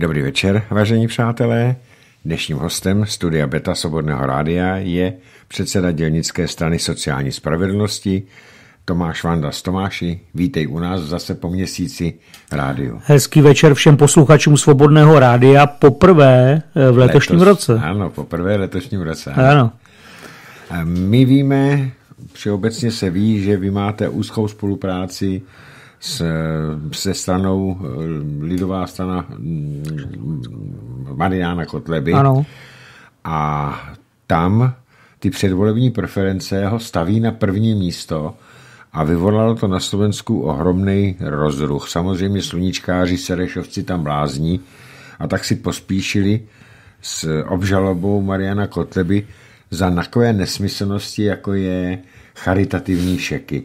Dobrý večer, vážení přátelé. Dnešním hostem studia Beta Svobodného rádia je předseda dělnické strany sociální spravedlnosti Tomáš Vanda z Tomáši. Vítej u nás zase po měsíci rádiu. Hezký večer všem posluchačům Svobodného rádia poprvé eh, v letošním Letos, roce. Ano, poprvé v letošním roce. Ano. Eh, my víme, všeobecně se ví, že vy máte úzkou spolupráci s, se stranou eh, Lidová strana mm, Mariana Kotleby. Ano. A tam ty předvolební preference ho staví na první místo a vyvolalo to na Slovensku ohromný rozruch. Samozřejmě sluníčkáři, serešovci tam blázní a tak si pospíšili s obžalobou Mariana Kotleby za takové nesmyslnosti, jako je charitativní šeky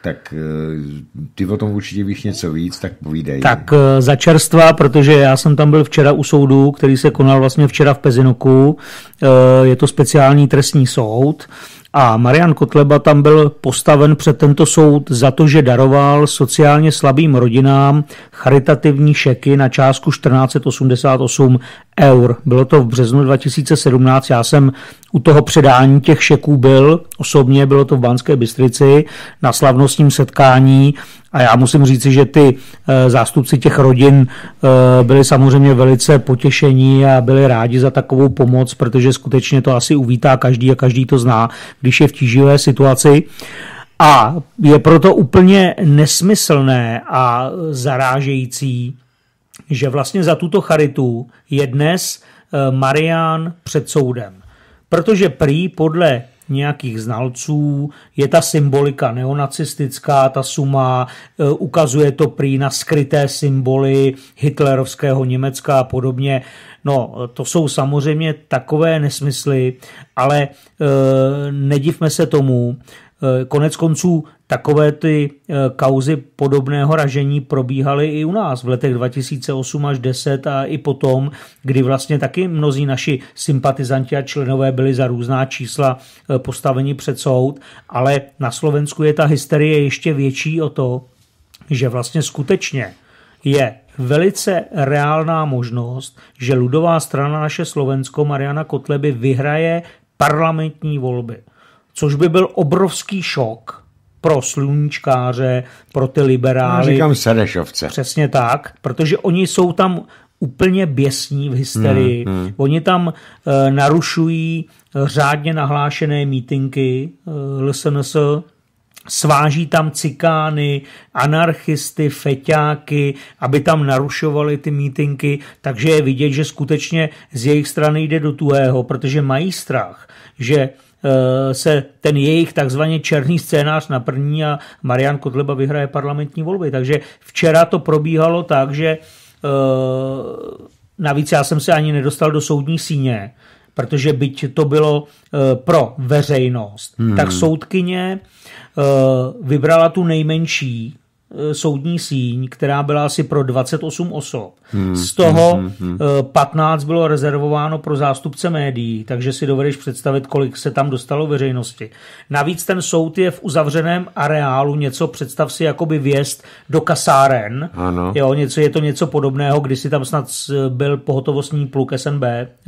tak eh, ty o tom určitě víš něco víc, tak povídej. Tak eh, za čerstva, protože já jsem tam byl včera u soudu, který se konal vlastně včera v Pezinoku. Eh, je to speciální trestní soud. A Marian Kotleba tam byl postaven před tento soud za to, že daroval sociálně slabým rodinám charitativní šeky na částku 1488 eur. Bylo to v březnu 2017, já jsem u toho předání těch šeků byl, osobně bylo to v Banské Bystrici na slavnostním setkání a já musím říci, že ty eh, zástupci těch rodin eh, byli samozřejmě velice potěšení a byli rádi za takovou pomoc, protože skutečně to asi uvítá každý a každý to zná, když je v tíživé situaci. A je proto úplně nesmyslné a zarážející, že vlastně za tuto charitu je dnes eh, Marian před soudem. Protože prý podle nějakých znalců, je ta symbolika neonacistická, ta suma, eh, ukazuje to prý na skryté symboly hitlerovského Německa a podobně. No, to jsou samozřejmě takové nesmysly, ale e, nedivme se tomu, Eh, konec konců takové ty eh, kauzy podobného ražení probíhaly i u nás v letech 2008 až 10 a i potom, kdy vlastně taky mnozí naši sympatizanti a členové byli za různá čísla eh, postaveni před soud, ale na Slovensku je ta hysterie ještě větší o to, že vlastně skutečně je velice reálná možnost, že ludová strana naše Slovensko Mariana Kotleby vyhraje parlamentní volby což by byl obrovský šok pro sluníčkáře, pro ty liberály. Já říkám Serešovce. Přesně tak, protože oni jsou tam úplně běsní v hysterii. Hmm, hmm. Oni tam e, narušují řádně nahlášené mítinky e, eh, LSNS, sváží tam cikány, anarchisty, feťáky, aby tam narušovali ty mítinky, takže je vidět, že skutečně z jejich strany jde do tuhého, protože mají strach, že Eh, se ten jejich takzvaně černý scénář první a Marian Kotleba vyhraje parlamentní volby. Takže včera to probíhalo tak, že eh, navíc já jsem se ani nedostal do soudní síně, protože byť to bylo eh, pro veřejnost, hmm. tak soudkyně vybrala tu nejmenší Eh, soudní síň, která byla asi pro 28 osob. Hmm, Z toho 15 hmm, hmm, eh, bylo rezervováno pro zástupce médií, takže si dovedeš představit, kolik se tam dostalo veřejnosti. Navíc ten soud je v uzavřeném areálu, něco představ si jakoby vjezd do kasáren. Ano. Jo, něco, je to něco podobného, když si tam snad eh, byl pohotovostní pluk SNB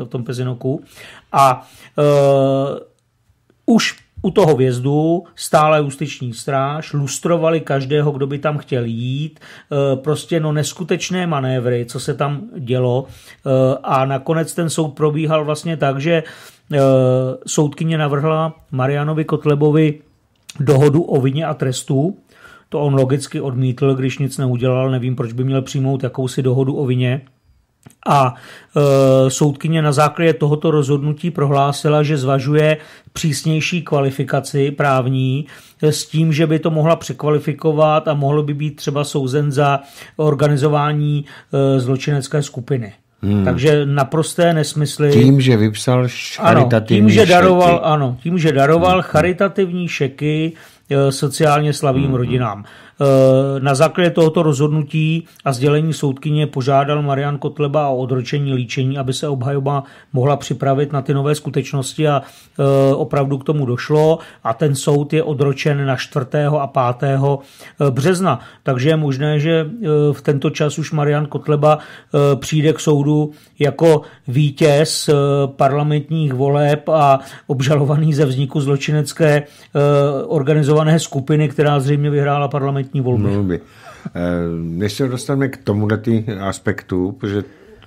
v tom Pezinoku. A uh, už u toho vjezdu stále justiční stráž, lustrovali každého, kdo by tam chtěl jít, e, prostě no neskutečné manévry, co se tam dělo e, a nakonec ten soud probíhal vlastně tak, že e, soudkyně navrhla Marianovi Kotlebovi dohodu o vině a trestu, to on logicky odmítl, když nic neudělal, nevím, proč by měl přijmout jakousi dohodu o vině, a e, soudkyně na základě tohoto rozhodnutí prohlásila, že zvažuje přísnější kvalifikaci právní s tím, že by to mohla překvalifikovat a mohlo by být třeba souzen za organizování e, zločinecké skupiny. Hmm. Takže naprosté nesmysly. Tím, že vypsal charitativní ano, tím, že daroval, šeky. Ano, tím, že daroval hmm. charitativní šeky e, sociálně slavým hmm. hmm. rodinám. Eh, na základě tohoto rozhodnutí a sdělení soudkyně požádal Marian Kotleba o odročení líčení, aby se obhajoba mohla připravit na ty nové skutečnosti a eh, opravdu k tomu došlo a ten soud je odročen na 4. a 5. Eh, března. Takže je možné, že v tento čas už Marian Kotleba přijde k soudu jako vítěz parlamentních voleb a obžalovaný ze vzniku zločinecké organizované skupiny, která zřejmě vyhrála parlamentní parlamentní volby. volby. No, eh, než se dostaneme k tomuhle aspektu, protože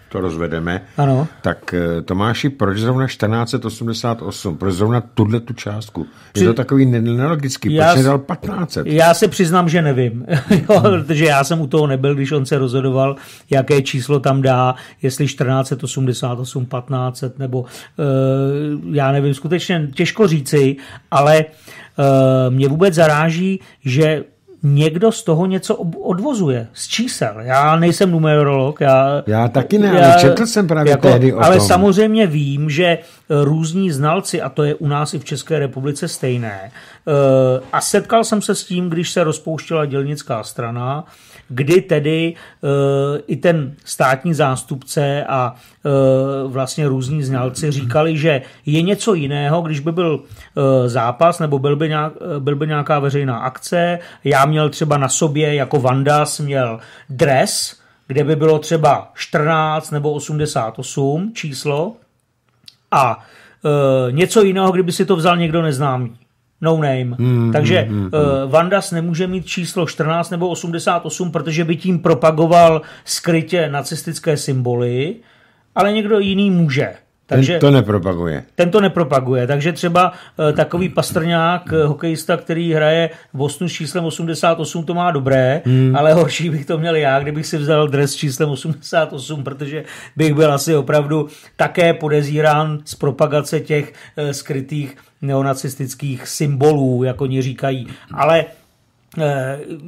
to rozvedeme. Ano. Tak eh, Tomáši, proč zrovna 1488? Proč zrovna tuhle tu částku? Při... Je to takový nelogický, já proč dal 15? Já se přiznám, že nevím, jo, hmm. protože já jsem u toho nebyl, když on se rozhodoval, jaké číslo tam dá, jestli 1488, 1500, nebo uh, já nevím, skutečně těžko říci, ale uh, mě vůbec zaráží, že někdo z toho něco odvozuje, z čísel. Já nejsem numerolog. Já, já taky ne, já, ale četl jsem právě jako, tehdy o Ale tom. samozřejmě vím, že e, různí znalci, a to je u nás i v České republice stejné, e, a setkal jsem se s tím, když se rozpouštěla dělnická strana, kdy tedy eh, i ten státní zástupce a eh, vlastně různí znalci říkali, že je něco jiného, když by byl eh, zápas nebo byl by, nějak, byl by nějaká veřejná akce. Já měl třeba na sobě jako Vandas měl dres, kde by bylo třeba 14 nebo 88 číslo a něco jiného, kdyby si to vzal někdo neznámý no name. Hmm, Takže hmm, hmm. Uh, Vandas nemůže mít číslo 14 nebo 88, protože by tím propagoval skrytě nacistické symboly, ale někdo jiný může. Takže ten to nepropaguje. Ten to nepropaguje, takže třeba eh, takový pastrňák, eh, hokejista, který hraje Bosnu s číslem 88, to má dobré, hmm. ale horší bych to měl já, kdybych si vzal dres s číslem 88, protože bych byl asi opravdu také podezírán z propagace těch eh, skrytých neonacistických symbolů, jako oni říkají. Ale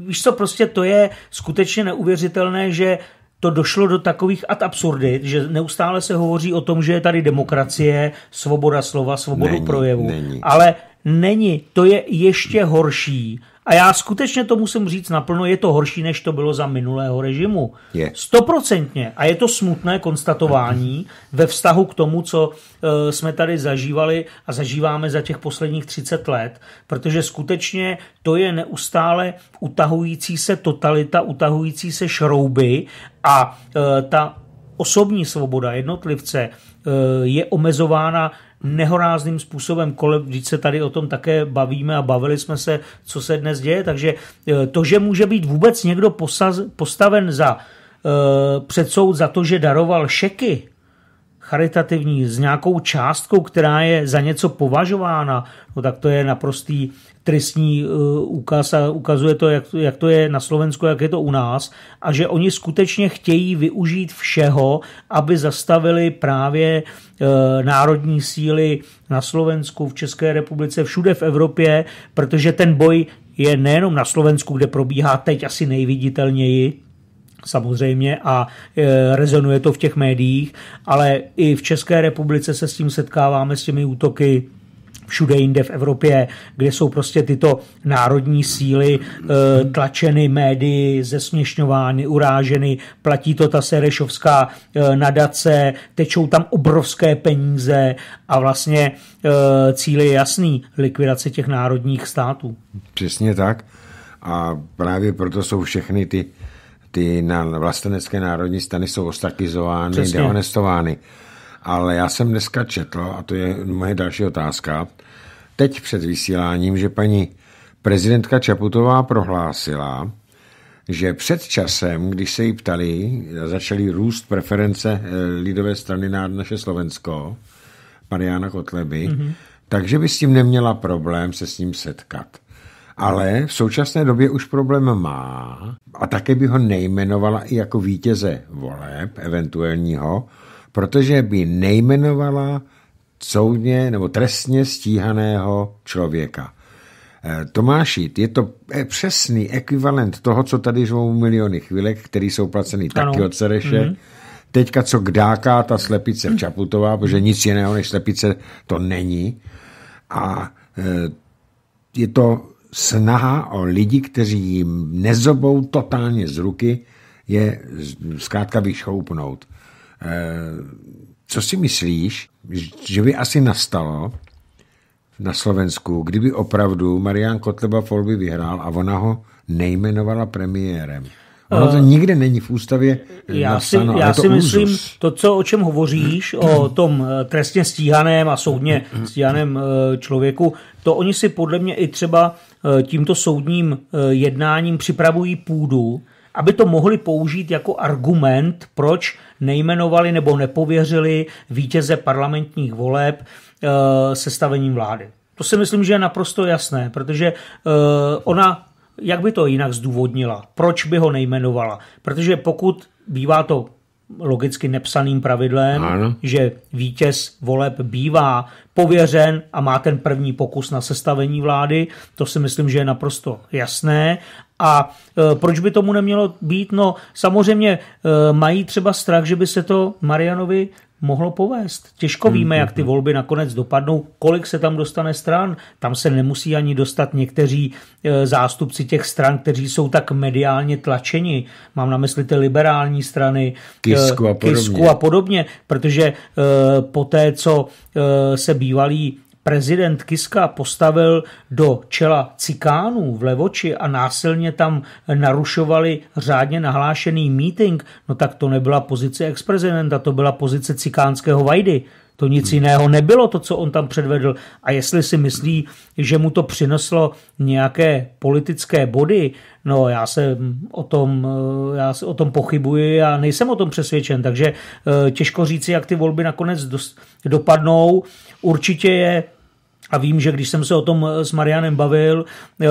víš co, prostě to je skutečně neuvěřitelné, že to došlo do takových ad absurdit, že neustále se hovoří o tom, že je tady demokracie, svoboda slova, svobodu není, projevu. Není. Ale není. To je ještě horší, a já skutečně to musím říct naplno, je to horší, než to bylo za minulého režimu. Je. Stoprocentně. A je to smutné konstatování ve vztahu k tomu, co eh, jsme tady zažívali a zažíváme za těch posledních 30 let, protože skutečně to je neustále utahující se totalita, utahující se šrouby a eh, ta osobní svoboda jednotlivce eh, je omezována nehorázným způsobem když se tady o tom také bavíme a bavili jsme se, co se dnes děje, takže eh, to, že může být vůbec někdo posaz, postaven za eh, předsoud za to, že daroval šeky, charitativní s nějakou částkou, která je za něco považována, no tak to je naprostý trestní úkaz eh, a ukazuje to, jak, jak to je na Slovensku, jak je to u nás a že oni skutečně chtějí využít všeho, aby zastavili právě eh, národní síly na Slovensku, v České republice, všude v Evropě, protože ten boj je nejenom na Slovensku, kde probíhá teď asi nejviditelněji, samozřejmě a eh, rezonuje to v těch médiích, ale i v České republice se s tím setkáváme, s těmi útoky všude jinde v Evropě, kde jsou prostě tyto národní síly eh, tlačeny médii, zesměšňovány, uráženy, platí to ta Serešovská eh, nadace, tečou tam obrovské peníze a vlastně eh, cíl je jasný, likvidace těch národních států. Přesně tak a právě proto jsou všechny ty ty vlastenecké národní stany jsou ostrakizovány, Přesně. deonestovány. Ale já jsem dneska četl, a to je moje další otázka, teď před vysíláním, že paní prezidentka Čaputová prohlásila, že před časem, když se jí ptali, začaly růst preference eh, lidové strany na naše Slovensko, Mariana Kotleby, mm-hmm. takže by s tím neměla problém se s ním setkat. Ale v současné době už problém má a také by ho nejmenovala i jako vítěze voleb eventuálního, protože by nejmenovala soudně nebo trestně stíhaného člověka. Eh, Tomáši, je to eh, přesný ekvivalent toho, co tady žvou miliony chvilek, které jsou placeny ano. taky od Sereše. Mm-hmm. Teďka co kdáká ta slepice mm. Čaputová, protože nic jiného než slepice to není. A eh, je to snaha o lidi, kteří jim nezobou totálně z ruky, je zkrátka vyšoupnout. Eh, co si myslíš, že by asi nastalo na Slovensku, kdyby opravdu Marian Kotleba volby vyhrál a ona ho nejmenovala premiérem? Ono to eh, nikde není v ústavě eh, já napsáno, si, já to si myslím, to, co, o čem hovoříš, o tom trestně stíhaném a soudně stíhaném člověku, to oni si podle mě i třeba tímto soudním jednáním připravují půdu aby to mohli použít jako argument, proč nejmenovali nebo nepověřili vítěze parlamentních voleb eh, sestavením vlády. To si myslím, že je naprosto jasné, protože eh, ona jak by to jinak zdůvodnila? Proč by ho nejmenovala? Protože pokud bývá to logicky nepsaným pravidlem, ano. že vítěz voleb bývá pověřen a má ten první pokus na sestavení vlády. To si myslím, že je naprosto jasné. A e, proč by tomu nemělo být? No, samozřejmě e, mají třeba strach, že by se to Marianovi mohlo povést. Těžko víme, jak ty mhm. volby nakonec dopadnou, kolik se tam dostane stran. Tam se nemusí ani dostat někteří e, zástupci těch stran, kteří jsou tak mediálně tlačeni. Mám na mysli ty liberální strany, e, Kisku a podobně, kisku a podobně protože e, po té, co se bývalý prezident Kiska postavil do čela cikánů v Levoči a násilně tam narušovali řádně nahlášený meeting, no tak to nebyla pozice ex-prezidenta, to byla pozice cikánského Vajdy. To nic hmm. jiného nebylo, to, co on tam předvedl. A jestli si myslí, že mu to přineslo nějaké politické body, no já se o tom, eh, já se o tom pochybuji a nejsem o tom přesvědčen, takže eh, těžko říci, jak ty volby nakonec dopadnou. Určitě je a vím, že když jsem se o tom eh, s Marianem bavil, eh,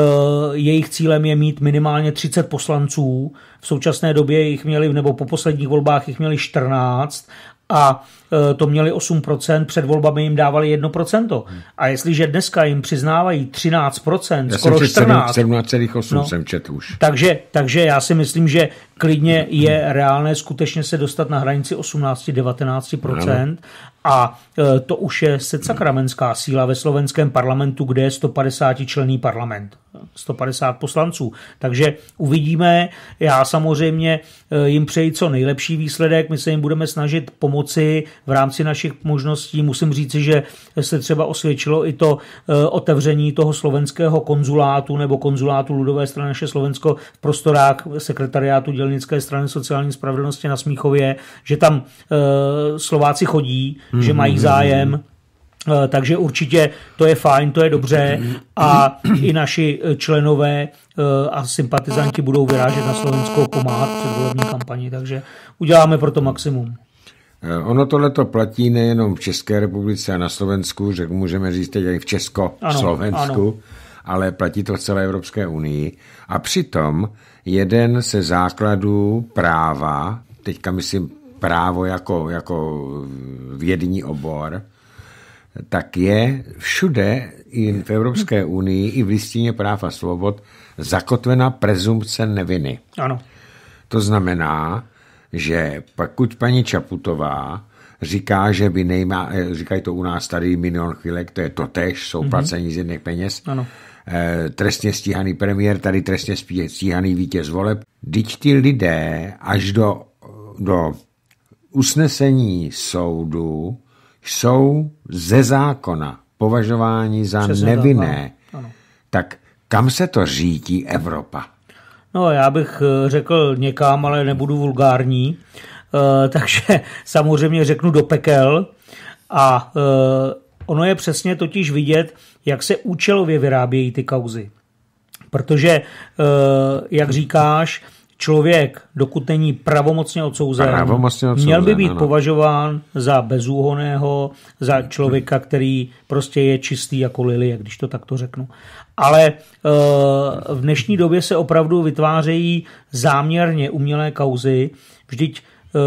jejich cílem je mít minimálně 30 poslanců. V současné době jich měli, nebo po posledních volbách jich měli 14 a eh, to měli 8%, před volbami jim dávali 1%. A jestliže dneska jim přiznávají 13%, já skoro 14%. 17,8 no, jsem četl už. Takže, takže já si myslím, že klidně je reálné skutečně se dostat na hranici 18-19% a e, to už je secakramenská síla ve slovenském parlamentu, kde je 150 člený parlament, 150 poslanců. Takže uvidíme, já samozřejmě Eh, jim přeji co nejlepší výsledek, my se jim budeme snažit pomoci v rámci našich možností. Musím říci, že se třeba osvědčilo i to eh, otevření toho slovenského konzulátu nebo konzulátu Ludové strany naše Slovensko v prostorách sekretariátu dělnické strany sociální spravedlnosti na Smíchově, že tam eh, Slováci chodí, mm-hmm. že mají hmm, hmm, zájem, hmm. takže určitě to je fajn, to je dobře a i naši členové Eh, a sympatizanti budou vyrážet na Slovensko pomáhat před volební kampani, takže uděláme pro to maximum. Eh, ono tohle to platí nejenom v České republice a na Slovensku, že můžeme říct teď i v Česko-Slovensku, ale platí to v celé Evropské unii. A přitom jeden se základů práva, teďka myslím právo jako, jako vědní obor, tak je všude i v Evropské unii, i v listině práv a svobod zakotvena prezumce neviny. Ano. To znamená, že pokud paní Čaputová říká, že by nejmá, eh, říkají to u nás tady milion chvílek, to je to tež, jsou mm-hmm. placení z jedných peněz. Ano. E, trestně stíhaný premiér, tady trestně stíhaný vítěz voleb. Teď ti lidé až do, do usnesení soudu jsou ze zákona považováni za Přesně nevinné, tak kam se to řídí Evropa? No, já bych eh, řekl někam, ale nebudu vulgární. E, takže samozřejmě řeknu do pekel. A e, ono je přesně totiž vidět, jak se účelově vyrábějí ty kauzy. Protože, e, jak říkáš, člověk, dokud není pravomocně odsouzen, pravomocně odsouzen měl by být ano. považován za bezúhoného, za člověka, který prostě je čistý jako lilie, když to takto řeknu ale eh, v dnešní době se opravdu vytvářejí záměrně umělé kauzy. Vždyť eh,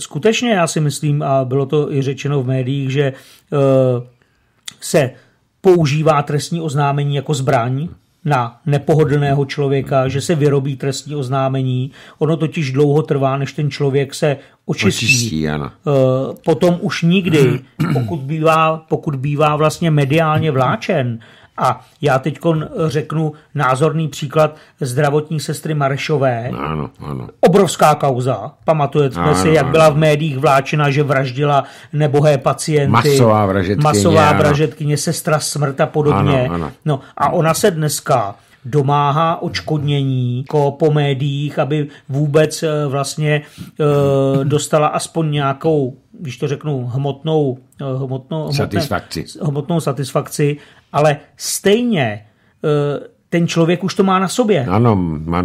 skutečně já si myslím, a bylo to i řečeno v médiích, že eh, se používá trestní oznámení jako zbraň na nepohodlného člověka, že se vyrobí trestní oznámení. Ono totiž dlouho trvá, než ten člověk se očistí. očistí ano. Potom už nikdy, pokud bývá, pokud bývá vlastně mediálně vláčen, a já teď řeknu názorný příklad zdravotní sestry Marešové. Ano, ano. Obrovská kauza. Pamatujete ano, si, jak ano. byla v médiích vláčena, že vraždila nebohé pacienty. Masová vražetkyně. Masová ano. vražetkyně, sestra smrt a podobně. Ano, ano. No a ona se dneska domáhá očkodnění po médiích, aby vůbec eh, vlastně e, dostala aspoň nějakou, když to řeknu, hmotnou, eh, hmotnou, hmotné, satisfakci. hmotnou satisfakci ale stejně eh, ten člověk už to má na sobě. Ano,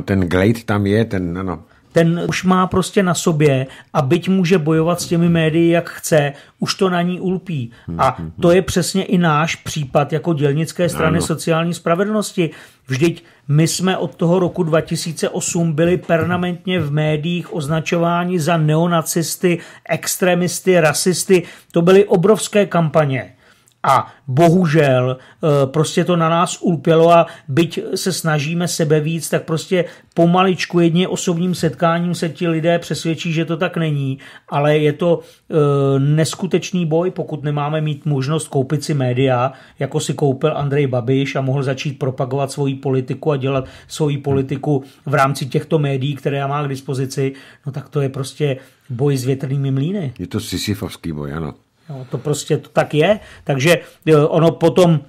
ten glade tam je, ten ano. Ten už má prostě na sobě a byť může bojovat s těmi médii, jak chce, už to na ní ulpí. A to je přesně i náš případ jako dělnické strany ano. sociální spravedlnosti. Vždyť my jsme od toho roku 2008 byli permanentně v médiích označováni za neonacisty, extremisty, rasisty. To byly obrovské kampaně a bohužel eh, prostě to na nás ulpělo a byť se snažíme sebe víc, tak prostě pomaličku jedně osobním setkáním se ti lidé přesvědčí, že to tak není, ale je to eh, neskutečný boj, pokud nemáme mít možnost koupit si média, jako si koupil Andrej Babiš a mohl začít propagovat svoji politiku a dělat svoji politiku v rámci těchto médií, které má k dispozici, no tak to je prostě boj s větrnými mlýny. Je to sisyfovský boj, ano. Jo, to prostě to tak je, takže e, ono potom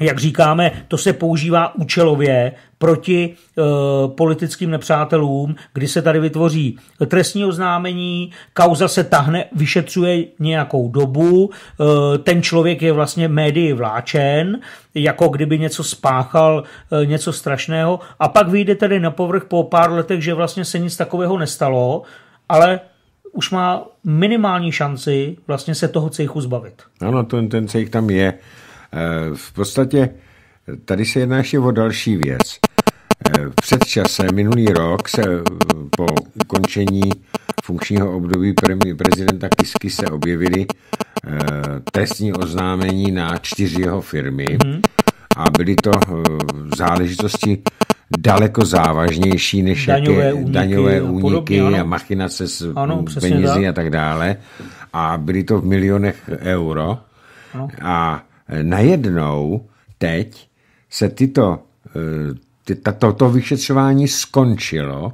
jak říkáme, to se používá účelově proti e, politickým nepřátelům, kdy se tady vytvoří trestní oznámení, kauza se tahne, vyšetřuje nějakou dobu, e, ten člověk je vlastně médii vláčen, jako kdyby něco spáchal, e, něco strašného, a pak vyjde tedy na povrch po pár letech, že vlastně se nic takového nestalo, ale už má minimální šanci vlastně se toho cejchu zbavit. Ano, ten, ten cejch tam je. E, v podstatě e, tady se jedná ještě o další věc. E, před časem, minulý rok, se po ukončení funkčního období prezidenta Kisky se objevily trestní oznámení na čtyři jeho firmy hmm. a byly to záležitosti daleko závažnější než daňové, jaké, úniky, daňové úniky podobně, a machinace s ano, penězí tak. a tak dále. A byly to v milionech euro. Ano. A najednou teď se tyto, eh, ty, tato, to vyšetřování skončilo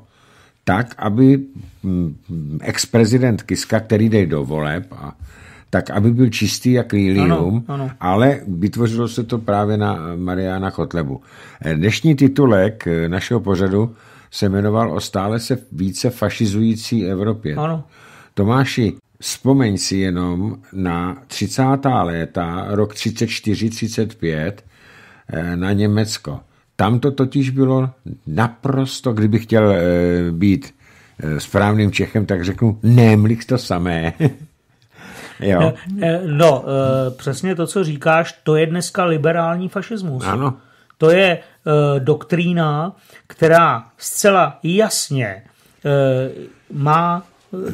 tak, aby mm, ex-prezident Kiska, který jde do voleb a tak aby byl čistý jak lilium, ale vytvořilo se to právě na Mariana Kotlebu. Eh, dnešní titulek eh, našeho pořadu se jmenoval o stále se více fašizující Evropě. Ano. Tomáši, vzpomeň si jenom na 30. léta, rok 34-35, eh, na Německo. Tam to totiž bylo naprosto, kdyby chtěl být správným Čechem, tak řeknu, nemlik to samé. Jo. Eh, no, eh, přesně to, co říkáš, to je dneska liberální fašismus. Ano. To je eh, doktrína, která zcela jasně má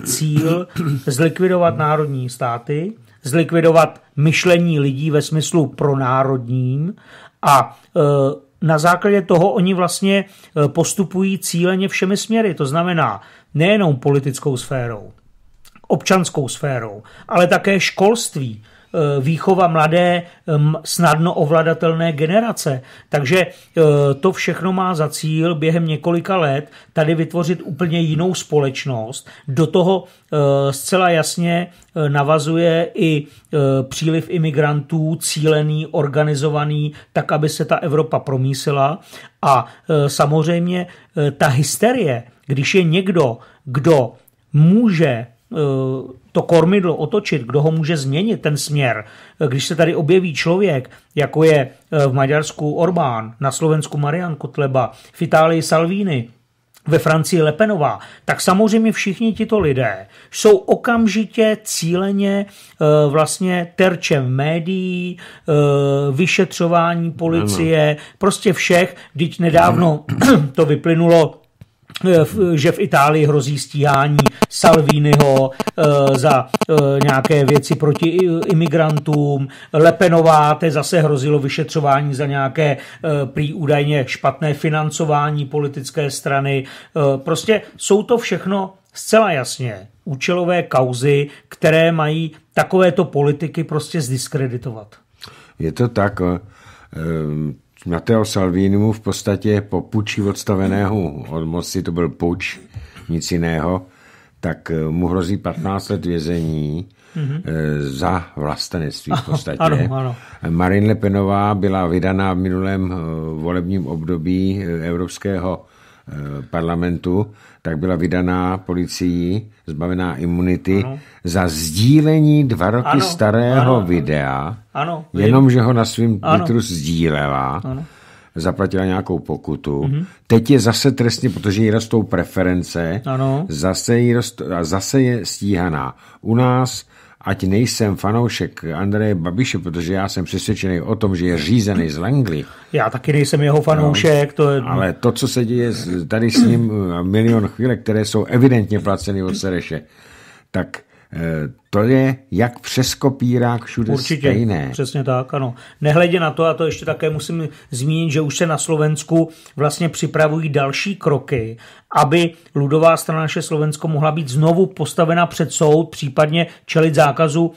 cíl zlikvidovat národní státy, zlikvidovat myšlení lidí ve smyslu pronárodním a na základě toho oni vlastně postupují cíleně všemi směry, to znamená nejenom politickou sférou, občanskou sférou, ale také školství, eh, výchova mladé, hm, snadno ovladatelné generace. Takže eh, to všechno má za cíl během několika let tady vytvořit úplně jinou společnost. Do toho eh, zcela jasně navazuje i příliv imigrantů, cílený, organizovaný, tak, aby se ta Evropa promísila. A samozřejmě ta hysterie, když je někdo, kdo může Eh, to kormidlo otočit, kdo ho může změnit, ten směr. Eh, když se tady objeví člověk, jako je eh, v Maďarsku Orbán, na Slovensku Marian Kotleba, v Itálii Salvini, ve Francii Lepenová, tak samozřejmě všichni tito lidé jsou okamžitě cíleně vlastně terčem médií, vyšetřování policie, prostě všech. když nedávno to vyplynulo Eh, že v Itálii hrozí stíhání Salviniho eh, za eh, nějaké věci proti imigrantům. Lepenová, té zase hrozilo vyšetřování za nějaké prý údajně špatné financování politické strany. Prostě jsou to všechno zcela jasně účelové kauzy, které mají takovéto politiky prostě zdiskreditovat. Je to tak, Mateo Salvini mu v podstatě po puči odstaveného od moci, to byl puč, nic jiného, tak eh, mu hrozí 15 let vězení mm-hmm. za vlastenectví v podstatě. Ano, ano. Marine Le Penová byla vydaná v minulém eh, volebním období Evropského parlamentu, tak byla vydaná policií zbavená imunity, ano. za sdílení dva roky ano. starého ano. videa, ano. jenomže ho na svým Twitteru sdílela, ano. zaplatila nějakou pokutu. Ano. Mhm. Teď je zase trestně, protože jí rostou preference, ano. zase, jí rostou, zase je stíhaná. U nás ať nejsem fanoušek Andreje Babiše, protože já jsem přesvědčený o tom, že je řízený z Langley. Já taky nejsem jeho fanoušek. No, to je... Ale to, co se děje tady s ním, milion chvíle, které jsou evidentně placeny od Sereše, tak eh, to je jak přes kopírák všude Určitě, stejné. přesně tak, ano. Nehledě na to, a to ještě také musím zmínit, že už se na Slovensku vlastně připravují další kroky aby ludová strana naše Slovensko mohla být znovu postavena před soud, případně čelit zákazu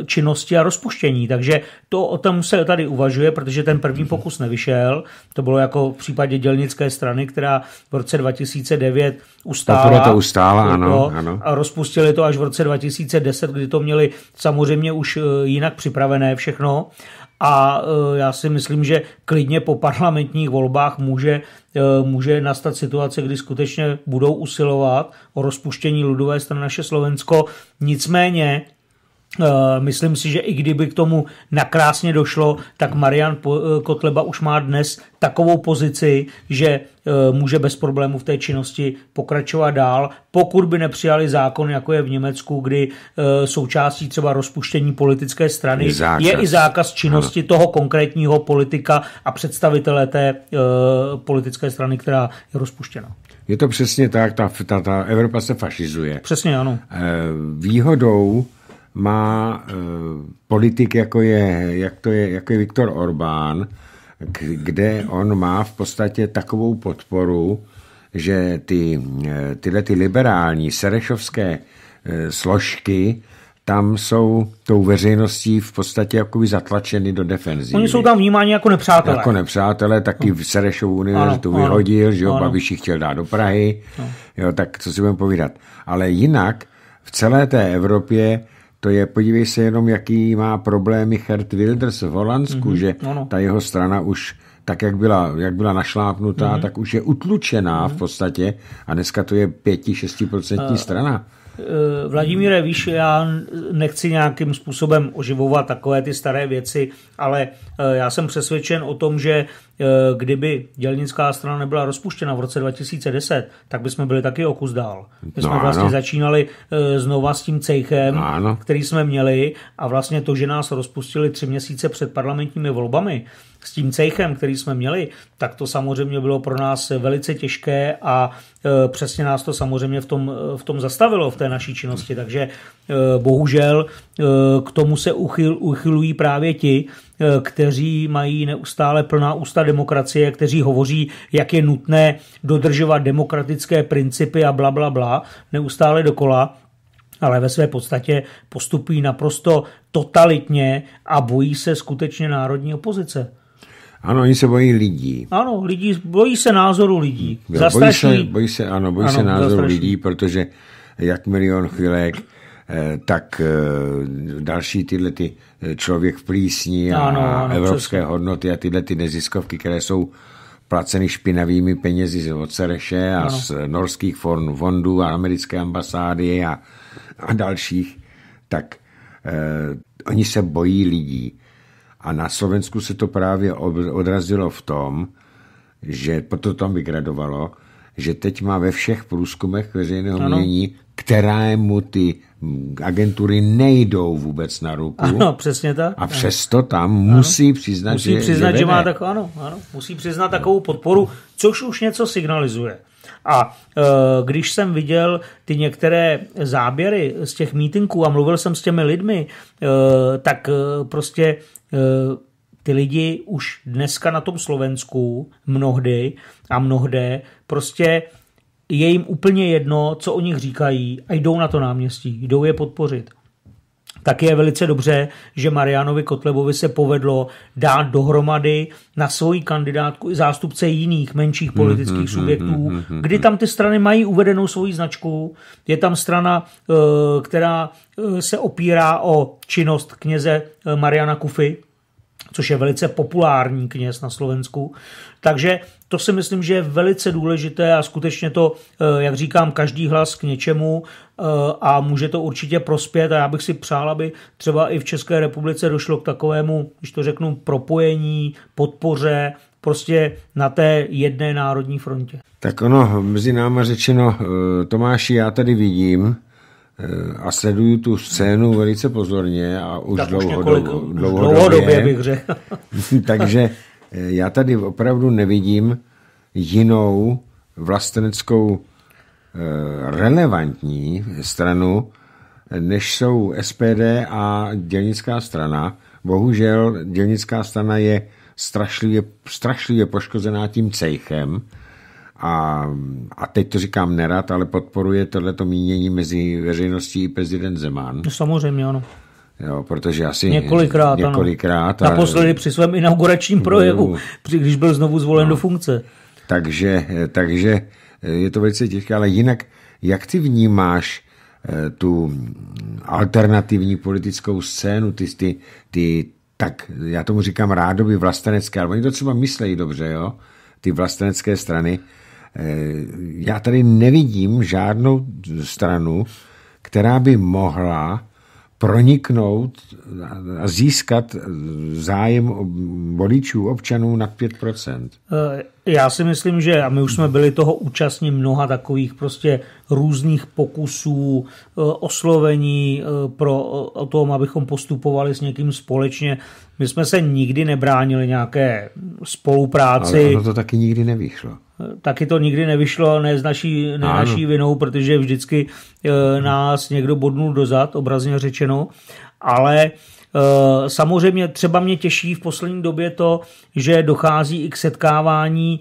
e, činnosti a rozpuštění. Takže to o tom se tady uvažuje, protože ten první mhm. pokus nevyšel. To bylo jako v případě dělnické strany, která v roce 2009 ustála. To ustála, to, ano, ano. A rozpustili to až v roce 2010, kdy to měli samozřejmě už eh, jinak připravené všechno a e, já si myslím, že klidně po parlamentních volbách může, e, může nastat situace, kdy skutečně budou usilovat o rozpuštění ludové strany naše Slovensko. Nicméně Eh, myslím si, že i kdyby k tomu nakrásně došlo, tak Marian eh, Kotleba už má dnes takovou pozici, že eh, může bez problémů v té činnosti pokračovat dál, pokud by nepřijali zákon, jako je v Německu, kdy součástí třeba rozpuštění politické strany zákaz. je i zákaz činnosti ano. toho konkrétního politika a představitele té politické strany, která je rozpuštěna. Je to přesně tak, ta, ta, ta Evropa se fašizuje. Přesně ano. Výhodou má eh, politik, jako je, jak to je, jako je Viktor Orbán, kde on má v podstatě takovou podporu, že ty, eh, tyhle ty liberální serešovské eh, složky tam jsou tou veřejností v podstatě jakoby zatlačeny do defenzí. Oni jsou tam vnímáni jako nepřátelé. Jako nepřátelé, taky v Serešovu univerzitu vyhodil, že jo, ano. Babiši chtěl dát do Prahy, jo, tak co si budeme povídat. Ale jinak v celé té Evropě to je, podívej se jenom, jaký má problémy Hert Wilders v Holandsku, mm-hmm, že no, no. ta jeho strana už tak, jak byla, jak byla našlápnutá, mm-hmm. tak už je utlučená mm-hmm. v mhm. podstatě a dneska to je 5-6% uh, eh, strana. Uh, Vladimíre, víš, já nechci nějakým způsobem oživovat takové ty staré věci, ale uh, já jsem přesvědčen o tom, že Eh, kdyby dělnická strana nebyla rozpuštěna v roce 2010, tak bychom byli taky o kus dál. My jsme no, vlastně ano. začínali eh, znova s tím cejchem, no, který jsme měli a vlastně to, že nás rozpustili tři měsíce před parlamentními volbami, s tím cejchem, který jsme měli, tak to samozřejmě bylo pro nás velice těžké a eh, přesně nás to samozřejmě v tom, v tom zastavilo v té naší činnosti. Takže bohužel Eh, k tomu se uchyl, uchylují právě ti, eh, kteří mají neustále plná ústa demokracie, kteří hovoří, jak je nutné dodržovat demokratické principy a bla, bla, bla, neustále dokola, ale ve své podstatě postupují naprosto totalitně a bojí se skutečně národní opozice. Ano, oni se bojí lidí. Ano, lidí, bojí se názoru lidí. Jo, Bojí se, bojí se, ano, bojí ano, se názoru zastraší. lidí, protože jak milion chvílek, Eh, tak eh, další tyhle ty eh, člověk v plísni a ano, ano, evropské přesně. hodnoty a tyhle ty neziskovky, které jsou placeny špinavými penězi z Ocereše a ano. z norských fondů a americké ambasády a, a dalších, tak eh, oni se bojí lidí. A na Slovensku se to právě odrazilo v tom, že proto tam vygradovalo, že teď má ve všech průzkumech veřejného ano. mění, kterému ty agentury nejdou vůbec na ruku. Ano, přesně tak. A přesto tam ano. musí přiznat, musí že přiznat, že, že má takovou, ano, ano, musí přiznat takovou podporu, což už něco signalizuje. A e, když jsem viděl ty některé záběry z těch mítinků a mluvil jsem s těmi lidmi, e, tak e, prostě ty lidi už dneska na tom Slovensku mnohdy a mnohde prostě je jim úplně jedno, co o nich říkají a jdou na to náměstí, jdou je podpořit. Tak je velice dobře, že Marianovi Kotlebovi se povedlo dát dohromady na svoji kandidátku i zástupce jiných menších mhm, politických mhm, subjektů, mhm, kdy tam ty strany mají uvedenou svoji značku. Je tam strana, eh, která eh, se opírá o činnost kněze eh, Mariana Kufy, což je velice populární kněz na Slovensku. Takže to si myslím, že je velice důležité a skutečně to, eh, jak říkám, každý hlas k něčemu eh, a může to určitě prospět a já bych si přál, aby třeba i v České republice došlo k takovému, když to řeknu, propojení, podpoře, prostě na té jedné národní frontě. Tak ono, mezi náma řečeno, eh, Tomáši, já tady vidím a sleduju tu scénu velice pozorně a už, tak dlouhodobě, už několik, dlouhodobě, dlouhodobě bych řekl. takže Eh, já tady opravdu nevidím jinou vlasteneckou eh, relevantní stranu, eh, než jsou SPD a dělnická strana. Bohužel dělnická strana je strašlivě, strašlivě poškozená tím cejchem a, a teď to říkám nerad, ale podporuje tohleto mínění mezi veřejností i prezident Zeman. No, samozřejmě, ano. Jo, protože asi několikrát, několikrát ano. A... Naposledy při svém inauguračním projevu, uh. když byl znovu zvolen no. do funkce. Takže, takže eh, je to velice těžké, ale jinak, jak ty vnímáš eh, tu alternativní politickou scénu, ty, ty, ty tak, já tomu říkám rádoby vlastenecké, ale oni to třeba myslejí dobře, jo, ty vlastenecké strany. Eh, já tady nevidím žádnou stranu, která by mohla proniknout a získat zájem voličů, občanů nad 5%? Eh, já si myslím, že a my už jsme byli toho účastní mnoha takových prostě různých pokusů, eh, oslovení eh, pro o tom, abychom postupovali s někým společně. My jsme se nikdy nebránili nějaké spolupráci. Ale ono to taky nikdy nevyšlo taky to nikdy nevyšlo, ne, z naší, ne naší vinou, protože vždycky e, nás někdo bodnul dozad, obrazně řečeno, ale e, samozřejmě třeba mě těší v poslední době to, že dochází i k setkávání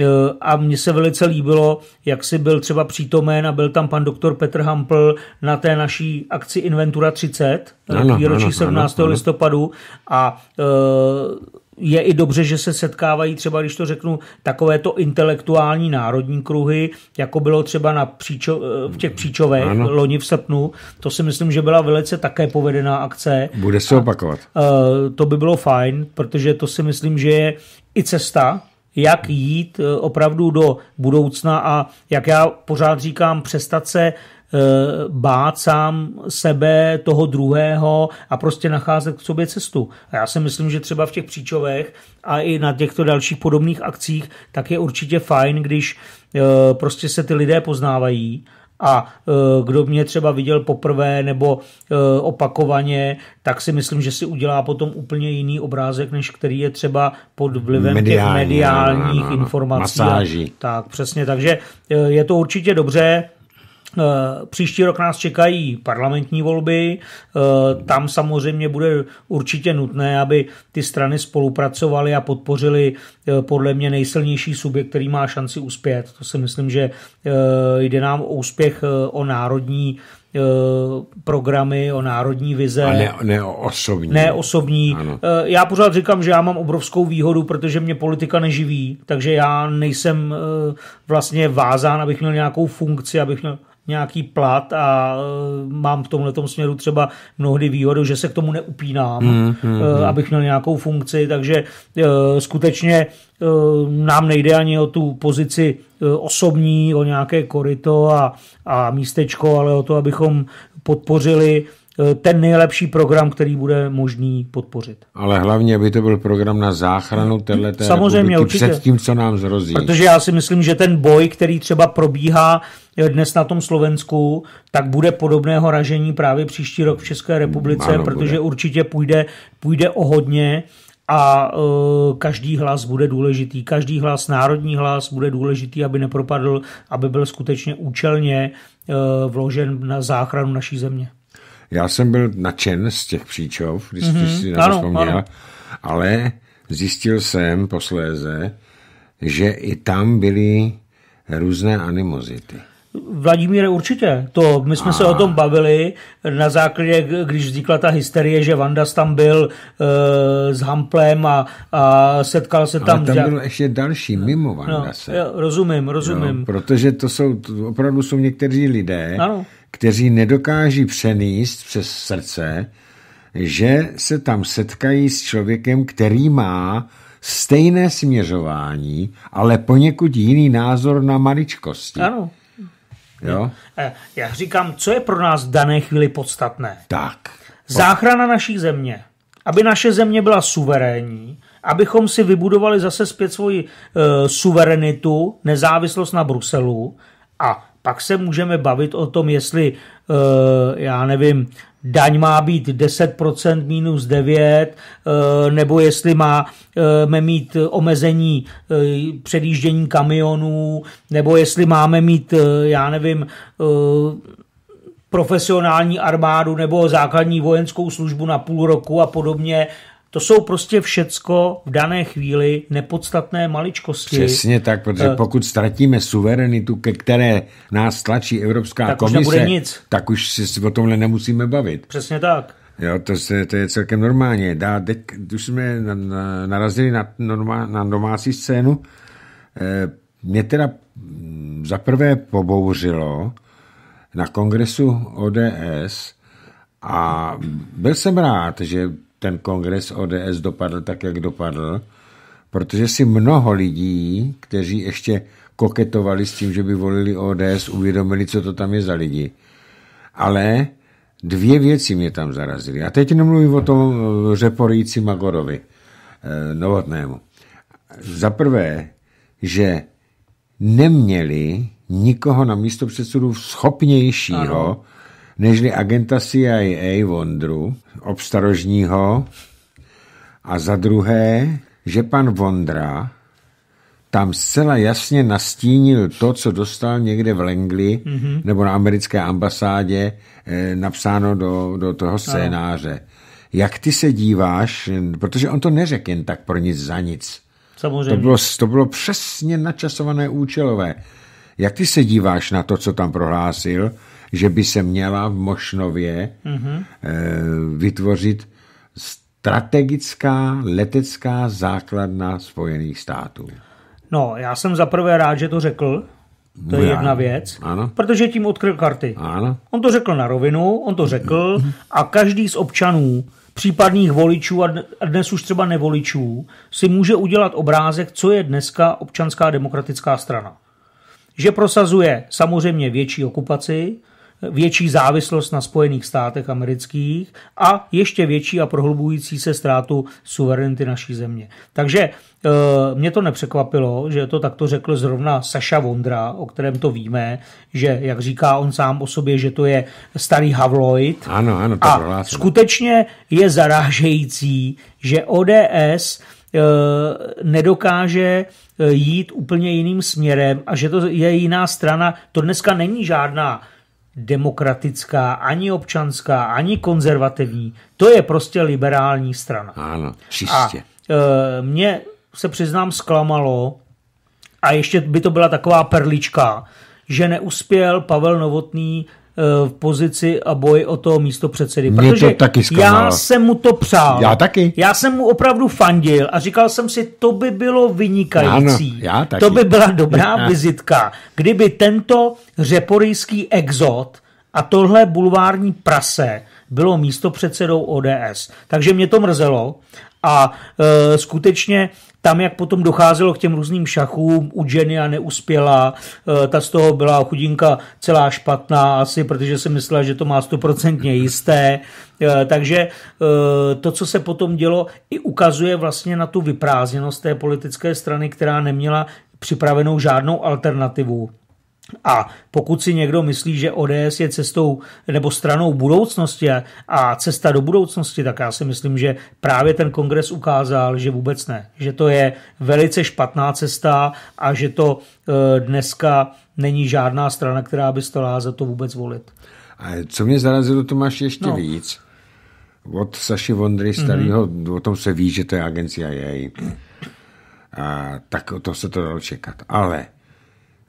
e, a mně se velice líbilo, jak si byl třeba přítomen a byl tam pan doktor Petr Hampl na té naší akci Inventura 30, ano, výročí ano, 17. Ano, ano. listopadu a e, je i dobře, že se setkávají třeba, když to řeknu, takovéto intelektuální národní kruhy, jako bylo třeba na příčo, v těch příčovech ano. loni v srpnu. To si myslím, že byla velice také povedená akce. Bude se opakovat. A, e, to by bylo fajn, protože to si myslím, že je i cesta, jak jít e, opravdu do budoucna a jak já pořád říkám, přestat se uh, Eh, bát sám sebe, toho druhého a prostě nacházet k sobě cestu. A já si myslím, že třeba v těch příčovech a i na těchto dalších podobných akcích, tak je určitě fajn, když eh, prostě se ty lidé poznávají a eh, kdo mě třeba viděl poprvé nebo opakovaně, tak si myslím, že si udělá potom úplně jiný obrázek, než který je třeba pod vlivem Mediální, těch mediálních no, no, no, informací. Masáží. Tak, přesně. Takže je to určitě dobře. Eh, příští rok nás čekají parlamentní volby, eh, tam samozřejmě bude určitě nutné, aby ty strany spolupracovaly a podpořily eh, podle mě nejsilnější subjekt, který má šanci uspět. To si myslím, že jde nám o úspěch o národní programy, o národní vize. A ne, ne o osobní. Ne osobní. Ano. Já pořád říkám, že já mám obrovskou výhodu, protože mě politika neživí, takže já nejsem vlastně vázán, abych měl nějakou funkci, abych měl, nějaký plat a e, mám v tomhle směru třeba mnohdy výhodu, že se k tomu neupínám, mm, mm, abych měl nějakou funkci, takže e, skutečně nám nejde ani o tu pozici osobní, o nějaké korito a, a místečko, ale o to, abychom podpořili Eh, ten nejlepší program, který bude možný podpořit. Ale hlavně, aby to byl program na záchranu této Samozřejmě, určitě. před tím, co nám zrozí. Protože já si myslím, že ten boj, který třeba probíhá eh, dnes na tom Slovensku, tak bude podobného ražení právě příští rok v České republice, ano, protože bude. určitě půjde, půjde o hodně a uh, každý hlas bude důležitý. Každý hlas, národní hlas bude důležitý, aby nepropadl, aby byl skutečně účelně uh, vložen na záchranu naší země já jsem byl nadšen z těch příčov, když mm-hmm. si na to vzpomněl, ano. ale zjistil jsem posléze, že i tam byly různé animozity. Vladimíre, určitě. To, my jsme a... se o tom bavili na základě, když vznikla ta hysterie, že Vandas tam byl e, s Hamplem a, a setkal se tam... Ale tam byl ještě další, mimo no, Vandase. No, rozumím, rozumím. Jo, protože to jsou, opravdu jsou někteří lidé, ano kteří nedokáží přenést přes srdce, že se tam setkají s člověkem, který má stejné směřování, ale poněkud jiný názor na maličkosti. Ano. Jo? E, já říkám, co je pro nás v dané chvíli podstatné? Tak. Záchrana naší země. Aby naše země byla suverénní, abychom si vybudovali zase zpět svoji e, suverenitu, nezávislost na Bruselu a pak se můžeme bavit o tom, jestli, eh, já nevím, daň má být 10% minus 9, eh, nebo jestli máme eh, mít omezení předjíždění kamionů, nebo jestli máme mít, já nevím, profesionální armádu nebo základní vojenskou službu na půl roku a podobně. To jsou prostě všecko v dané chvíli nepodstatné maličkosti. Přesně tak, protože eh, pokud ztratíme suverenitu, ke které nás tlačí Evropská tak komise, už nic. tak už si o tomhle nemusíme bavit. Přesně tak. Jo, to, se, to je celkem normálně. Dá, teď už jsme na, na, narazili na, norma, na domácí scénu. E, mě teda zaprvé pobouřilo na kongresu ODS a byl jsem rád, že ten kongres ODS dopadl tak, jak dopadl, protože si mnoho lidí, kteří ještě koketovali s tím, že by volili ODS, uvědomili, co to tam je za lidi. Ale dvě věci mě tam zarazily. A teď nemluvím o tom eh, řeporující Magorovi, eh, novotnému. Za prvé, že neměli nikoho na místo předsedu schopnějšího, ano nežli agenta CIA Vondru, obstarožního, a za druhé, že pan Vondra tam zcela jasně nastínil to, co dostal někde v Lengli mm-hmm. nebo na americké ambasádě e, napsáno do, do toho scénáře. Ano. Jak ty se díváš, protože on to neřekl jen tak pro nic za nic. Samozřejmě. To bylo, to bylo přesně načasované účelové. Jak ty se díváš na to, co tam prohlásil? že by se měla v Mošnově mm-hmm. vytvořit strategická letecká základna Spojených států. No, já jsem zaprvé rád, že to řekl, to je no jedna věc, ano. protože tím odkryl karty. Ano. On to řekl na rovinu, on to řekl a každý z občanů, případných voličů a dnes už třeba nevoličů, si může udělat obrázek, co je dneska občanská demokratická strana. Že prosazuje samozřejmě větší okupaci, větší závislost na Spojených státech amerických a ještě větší a prohlubující se ztrátu suverenity naší země. Takže eh, mě to nepřekvapilo, že to takto řekl zrovna Saša Vondra, o kterém to víme, že, jak říká on sám o sobě, že to je starý Havloid. Ano, ano, to A prohlásím. skutečně je zarážející, že ODS eh, nedokáže eh, jít úplně jiným směrem a že to je jiná strana. To dneska není žádná demokratická, ani občanská, ani konzervativní. To je prostě liberální strana. Ano, čistě. A e, mě se přiznám zklamalo, a ještě by to byla taková perlička, že neuspěl Pavel Novotný v pozici a boj o to místo předsedy. Mě protože to taky já jsem mu to přál. Já taky. Já jsem mu opravdu fandil a říkal jsem si, to by bylo vynikající. Ano, já taky. To by byla dobrá já. vizitka, kdyby tento řeporejský exot a tohle bulvární prase bylo místo předsedou ODS. Takže mě to mrzelo a e, skutečně tam, jak potom docházelo k těm různým šachům, u a neuspěla, eh, ta z toho byla chudinka celá špatná asi, protože si myslela, že to má stoprocentně jisté, eh, takže eh, to, co se potom dělo, i ukazuje vlastně na tu vyprázněnost té politické strany, která neměla připravenou žádnou alternativu. A pokud si někdo myslí, že ODS je cestou nebo stranou budoucnosti a cesta do budoucnosti, tak já si myslím, že právě ten kongres ukázal, že vůbec ne. Že to je velice špatná cesta a že to eh, dneska není žádná strana, která by stala za to vůbec volit. A co mě zarazilo, to máš ještě no. víc. Od Saši Vondry mhm. starého, mm-hmm. o tom se ví, že to je agencia její. A tak to se to dalo čekat. Ale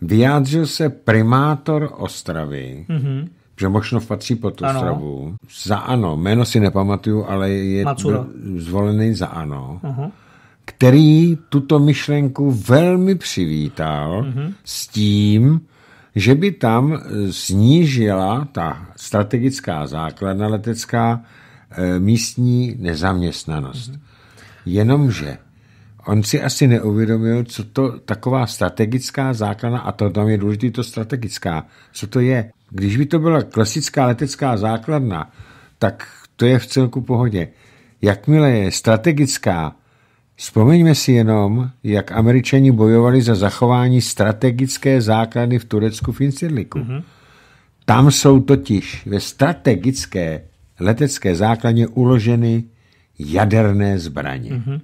vyjádřil se primátor Ostravy, mm-hmm. že Mošnov patří pod Ostravu. Ano. Za ano, jméno si nepamatuju, ale je byl zvolený za ano. Uh-huh který tuto myšlenku velmi přivítal mm-hmm. s tím, že by tam snížila ta strategická základna letecká eh, místní nezaměstnanost. Mm-hmm. Jenomže on si asi neuvědomil, co to taková strategická základna, a to tam je důležité to strategická, co to je. Když by to byla klasická letecká základna, tak to je v celku pohodě. Jakmile je strategická, Vzpomeňme si jenom, jak američani bojovali za zachování strategické základny v Turecku v Incirliku. Mm-hmm. Tam jsou totiž ve strategické letecké základně uloženy jaderné zbraně. Mm-hmm.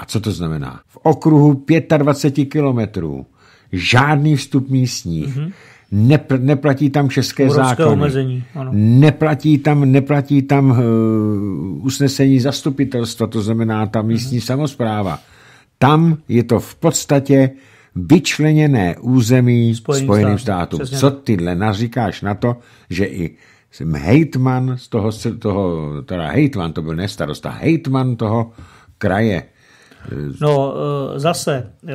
A co to znamená? V okruhu 25 kilometrů žádný vstup místních, mm-hmm. nepl- neplatí tam české zákony, omezení, ano. neplatí tam, neplatí tam uh, usnesení zastupitelstva, to znamená ta mhm. místní mm-hmm. samozpráva. Tam je to v podstatě vyčleněné území Spojeným, Spojeným státům. Co tyhle naříkáš na to, že i jsem hejtman z toho, toho teda hejtman to byl ne starosta, hejtman toho kraje, No eh, zase, eh,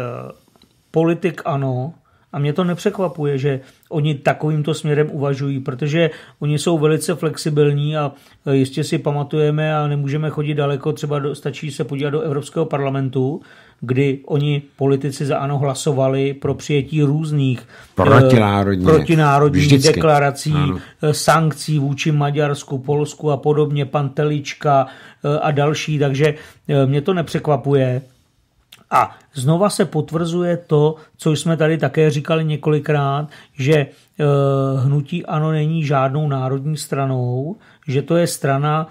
politik ano, a mě to nepřekvapuje, že oni takovýmto směrem uvažují, protože oni jsou velice flexibilní a eh, jistě si pamatujeme a nemůžeme chodit daleko, třeba do, stačí se podívat do Evropského parlamentu, kdy oni politici za ANO hlasovali pro přijetí různých eh, protinárodních, protinárodních deklarací, ano. Eh, sankcí vůči Maďarsku, Polsku a podobně, Pantelička eh, a další, takže mě to nepřekvapuje. A znova se potvrzuje to, co jsme tady také říkali několikrát, že hnutí ANO není žádnou národní stranou, že to je strana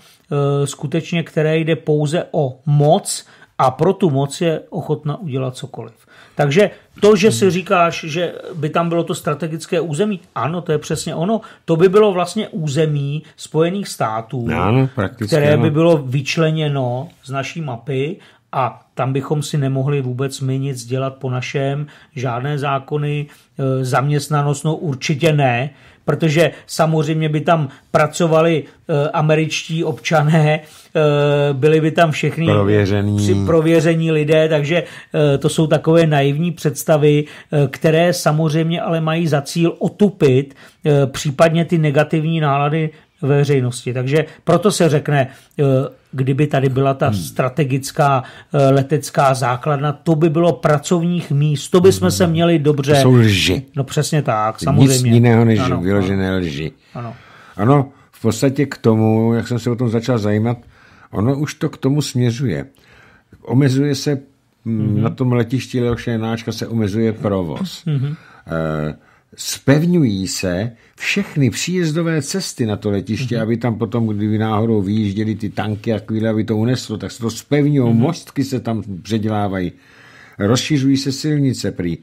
skutečně, které jde pouze o moc a pro tu moc je ochotna udělat cokoliv. Takže to, že si říkáš, že by tam bylo to strategické území, ano, to je přesně ono. To by bylo vlastně území Spojených států, no ano, které by bylo vyčleněno z naší mapy a tam bychom si nemohli vůbec my nic dělat po našem, žádné zákony, e, zaměstnanost, no určitě ne, protože samozřejmě by tam pracovali eh, američtí občané, eh, byli by tam všechny prověření. prověření lidé, takže eh, to jsou takové naivní představy, které samozřejmě ale mají za cíl otupit případně ty negativní nálady veřejnosti. Takže proto se řekne kdyby tady byla ta hmm. strategická eh, letecká základna, to by bylo pracovních míst, to by jsme hmm. se měli dobře... To jsou lži. No přesně tak, samozřejmě. Nic jiného než ano, vyložené ano. lži. Ano. ano, v podstatě k tomu, jak jsem se o tom začal zajímat, ono už to k tomu směřuje. Omezuje se, mm-hmm. na tom letišti Leoše Jenáčka se omezuje provoz. Mm-hmm. E, spevňují se všechny příjezdové cesty na to letiště, mm-hmm. aby tam potom, kdyby náhodou vyjížděli ty tanky a chvíli, aby to uneslo, tak se to spevňují, mm-hmm. mostky se tam předělávají, rozšiřují se silnice prý. E,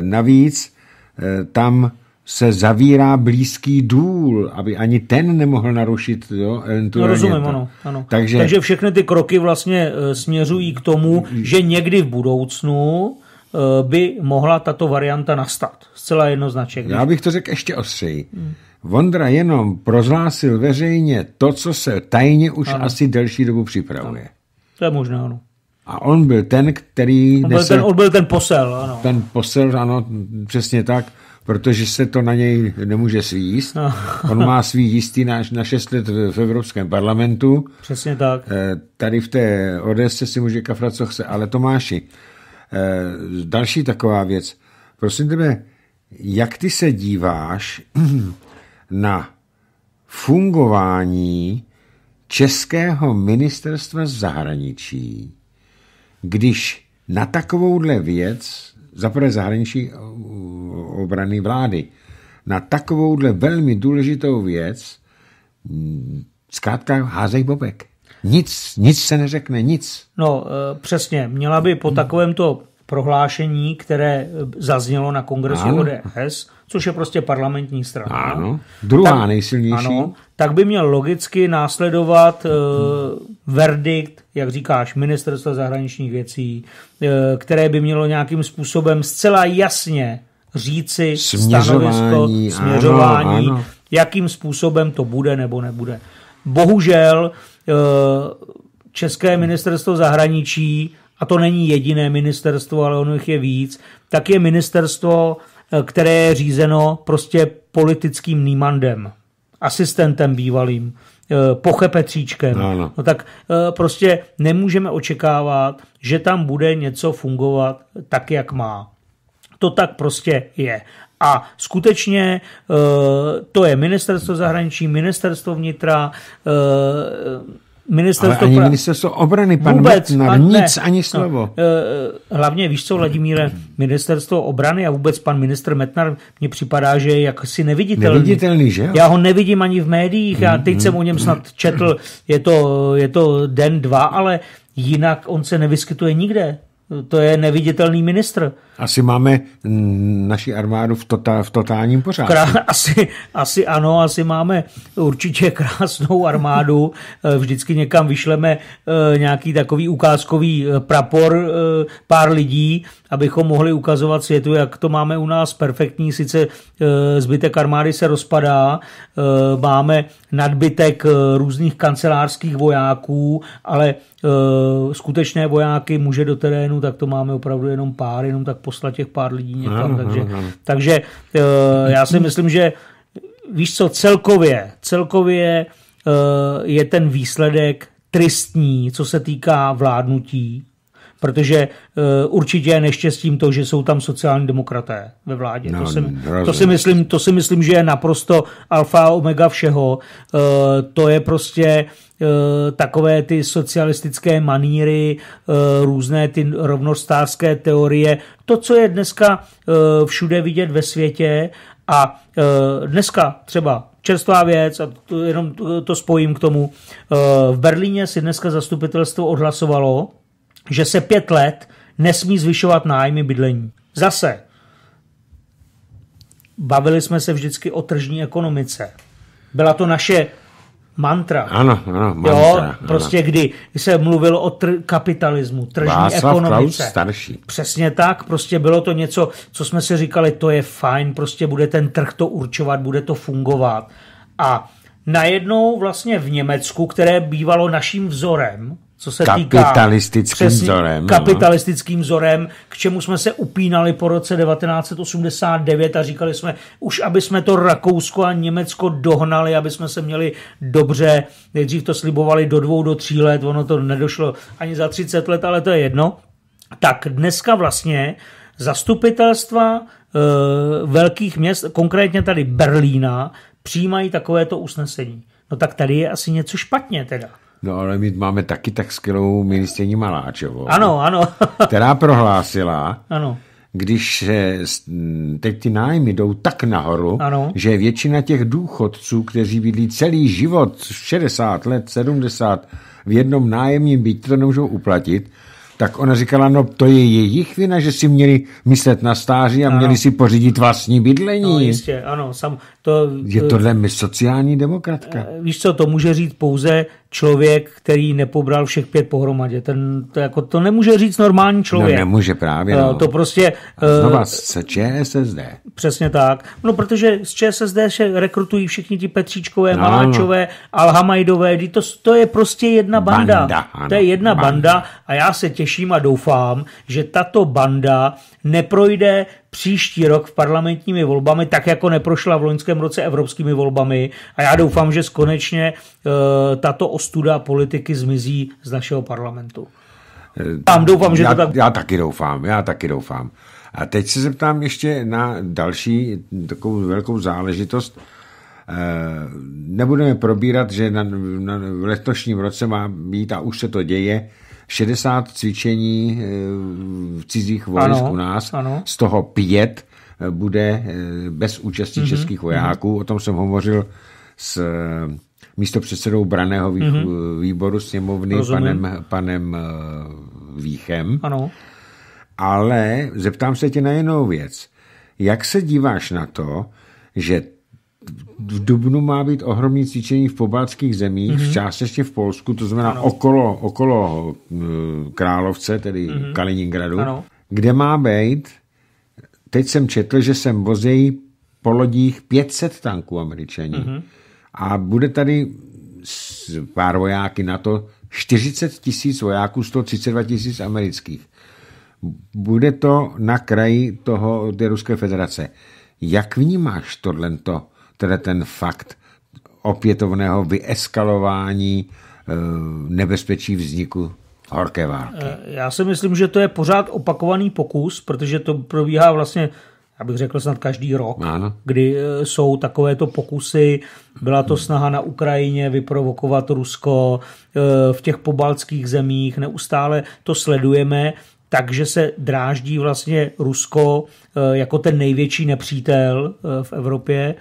navíc e, tam se zavírá blízký důl, aby ani ten nemohl narušit jo, no, rozumím, ano, ano. Takže, Takže všechny ty kroky vlastně eh, směřují k tomu, mm. že někdy v budoucnu Eh, by mohla tato varianta nastat. Zcela jednoznačně. Když... Já bych to řekl ještě ostřeji. Hmm. Vondra jenom prozlásil veřejně to, co se tajně už ano. asi delší dobu připravuje. Ano. To je možné, ano. A on byl ten, který... On byl, nesel, ten, on byl ten posel, ano. Ten posel, ano, přesně tak, protože se to na něj nemůže svíst. No. on má svý jistý na, na 6 let v Evropském parlamentu. Přesně tak. Eh, tady v té Odesse si může kafrat, co chce. Ale Tomáši, Eh, další taková věc. Prosím tebe, jak ty se díváš na fungování Českého ministerstva zahraničí, když na takovouhle věc, zaprvé zahraničí eh, obrany vlády, na takovouhle velmi důležitou věc, mm, zkrátka házej bobek. Nic, nic se neřekne, nic. No eh, přesně, měla by po hmm. takovémto prohlášení, které eh, zaznělo na kongresu ano. ODS, což je prostě parlamentní strana. Ano, druhá tak, nejsilnější. Ano, tak by měl logicky následovat e, verdikt, jak říkáš, ministerstva zahraničních věcí, e, které by mělo nějakým způsobem zcela jasně říci směřování, stanovisko, směřování, ano, ano. jakým způsobem to bude nebo nebude. Bohužel Eh, české ministerstvo zahraničí, a to není jediné ministerstvo, ale ono jich je víc, tak je ministerstvo, eh, které je řízeno prostě politickým nímandem, asistentem bývalým, eh, Poche Petříčkem. No, No. no tak prostě nemůžeme očekávat, že tam bude něco fungovat tak, jak má. To tak prostě je. A skutečně eh, to je ministerstvo zahraničí, ministerstvo vnitra, eh, Ministerstvo Ale ani pra... ministerstvo obrany, pan vůbec, Metnar, pan, nic, ne, ani slovo. No, eh, hlavně, víš co, Vladimíre, ministerstvo obrany a vůbec pan minister Metnar mně připadá, že je jaksi neviditelný. Neviditelný, že jo? Já ho nevidím ani v médiích, já mm, teď mm, jsem o něm mm. snad četl, je to, je to den, dva, ale jinak on se nevyskytuje nikde. To je neviditelný ministr. Asi máme naši armádu v, tota, v totálním pořádku. Krá, asi, asi ano, asi máme určitě krásnou armádu. E, vždycky někam vyšleme e, nějaký takový ukázkový e, prapor pár lidí, abychom mohli ukazovat světu, jak to máme u nás perfektní. Sice zbytek armády se rozpadá, máme nadbytek různých kancelářských vojáků, ale Eh, skutečné vojáky, muže do terénu, tak to máme opravdu jenom pár, jenom tak poslat těch pár lidí někam. Ano, takže ano. takže eh, já si myslím, že víš co, celkově, celkově eh, je ten výsledek tristní, co se týká vládnutí, protože uh, určitě je neštěstím to, že jsou tam sociální demokraté ve vládě. No, to, si, to, si myslím, to si myslím, že je naprosto alfa a omega všeho. Uh, to je prostě Eh, takové ty socialistické maníry, eh, různé ty rovnostářské teorie, to, co je dneska eh, všude vidět ve světě a dneska třeba čerstvá věc, a to, jenom to spojím k tomu, v Berlíně si dneska zastupitelstvo odhlasovalo, že se pět let nesmí zvyšovat nájmy bydlení. Zase, bavili jsme se vždycky o tržní ekonomice. Byla to naše Mantra. Ano, ano, mantra. Jo, ano. prostě kdy se mluvilo o tr- kapitalismu, tržní Václav ekonomice. Klaus starší. Přesně tak, prostě bylo to něco, co jsme si říkali, to je fajn, prostě bude ten trh to určovat, bude to fungovat. A najednou vlastně v Německu, které bývalo naším vzorem, co se kapitalistickým týká vzorem, no. kapitalistickým no. vzorem, k čemu jsme se upínali po roce 1989 a říkali jsme, už aby jsme to Rakousko a Německo dohnali, aby jsme se měli dobře, nejdřív to slibovali do dvou, do tří let, ono to nedošlo ani za 30 let, ale to je jedno. Tak dneska vlastně zastupitelstva e, velkých měst, konkrétně tady Berlína, přijímají takovéto usnesení. No tak tady je asi něco špatně teda. No ale my máme taky tak skvělou ministrní Maláčovou. Ano, ano. která prohlásila, ano. když se teď ty nájmy jdou tak nahoru, ano. že většina těch důchodců, kteří bydlí celý život, 60 let, 70, v jednom nájemním bytě to nemůžou uplatit, tak ona říkala, no to je jejich vina, že si měli myslet na stáří a ano. měli si pořídit vlastní bydlení. No jistě, ano. Sam, to, je eh, tohle sociální demokratka. Eh, víš co, to může říct pouze člověk, který nepobral všech pět pohromadě. Ten, to, jako, to nemůže říct normální no člověk. No nemůže právě. Eh, no. To prostě... A eh, znova z ČSSD. Přesně tak. No protože z ČSSD se rekrutují všichni ti Petříčkové, no. no. Maláčové, Alhamajdové. To, to je prostě jedna banda. banda to je jedna banda. banda a já se těším a doufám, že tato banda neprojde příští rok v parlamentními volbami, tak jako neprošla v loňském roce evropskými volbami. A já doufám, že konečně e, eh, tato ostuda politiky zmizí z našeho parlamentu. Eh, Tam doufám, že já, to tak... Já taky doufám, já taky doufám. A teď se zeptám ještě na další takovou velkou záležitost. Eh, nebudeme probírat, že na, na, v letošním roce má být, a už se to děje, 60 cvičení eh, v cizích vojsk u nás, ano. z toho pět eh, bude eh, bez účasti mm-hmm. českých mhm. vojáků. O tom jsem hovořil s místo předsedou braného mm-hmm. výboru sněmovny panem, panem Výchem. Ano. Ale zeptám se tě na jinou věc. Jak se díváš na to, že v Dubnu má být ohromný cvičení v pobáckých zemích, mm-hmm. částečně v Polsku, to znamená ano. okolo, okolo eh, Královce, tedy mm-hmm. Kaliningradu, ano. kde má být, teď jsem četl, že sem vozejí po lodích 500 tanků američaní mm-hmm. a bude tady pár vojáky na to, 40 tisíc vojáků, 132 tisíc amerických. Bude to na kraji toho, té Ruské federace. Jak vnímáš tohle to? teda ten fakt opětovného vyeskalování eh, nebezpečí vzniku horké války. Eh, já si myslím, že to je pořád opakovaný pokus, protože to probíhá vlastně abych řekl snad každý rok, ano. kdy eh, jsou takovéto pokusy. Byla to snaha na Ukrajině vyprovokovat Rusko v těch pobaltských zemích, neustále to sledujeme, takže se dráždí vlastně Rusko jako ten největší nepřítel v Evropě.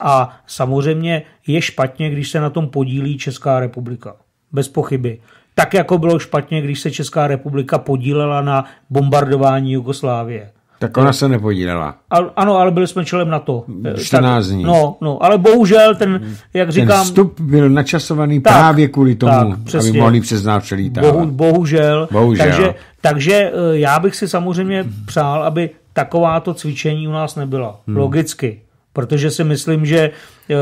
A samozřejmě je špatně, když se na tom podílí Česká republika. Bez pochyby. Tak jako bylo špatně, když se Česká republika podílela na bombardování Jugoslávie. Tak ona se nepodílela. A, ano, ale byli jsme čelem na to. 14 dní. No, no, ale bohužel ten, hmm. jak říkám... Ten vstup byl načasovaný tak, právě kvůli tomu, tak, přesně. aby mohli přes nás přelítávat. Bohu, bohužel. bohužel. Takže, takže eh, já bych si samozřejmě přál, aby takováto cvičení u nás nebyla. Hmm. Logicky protože si myslím, že eh,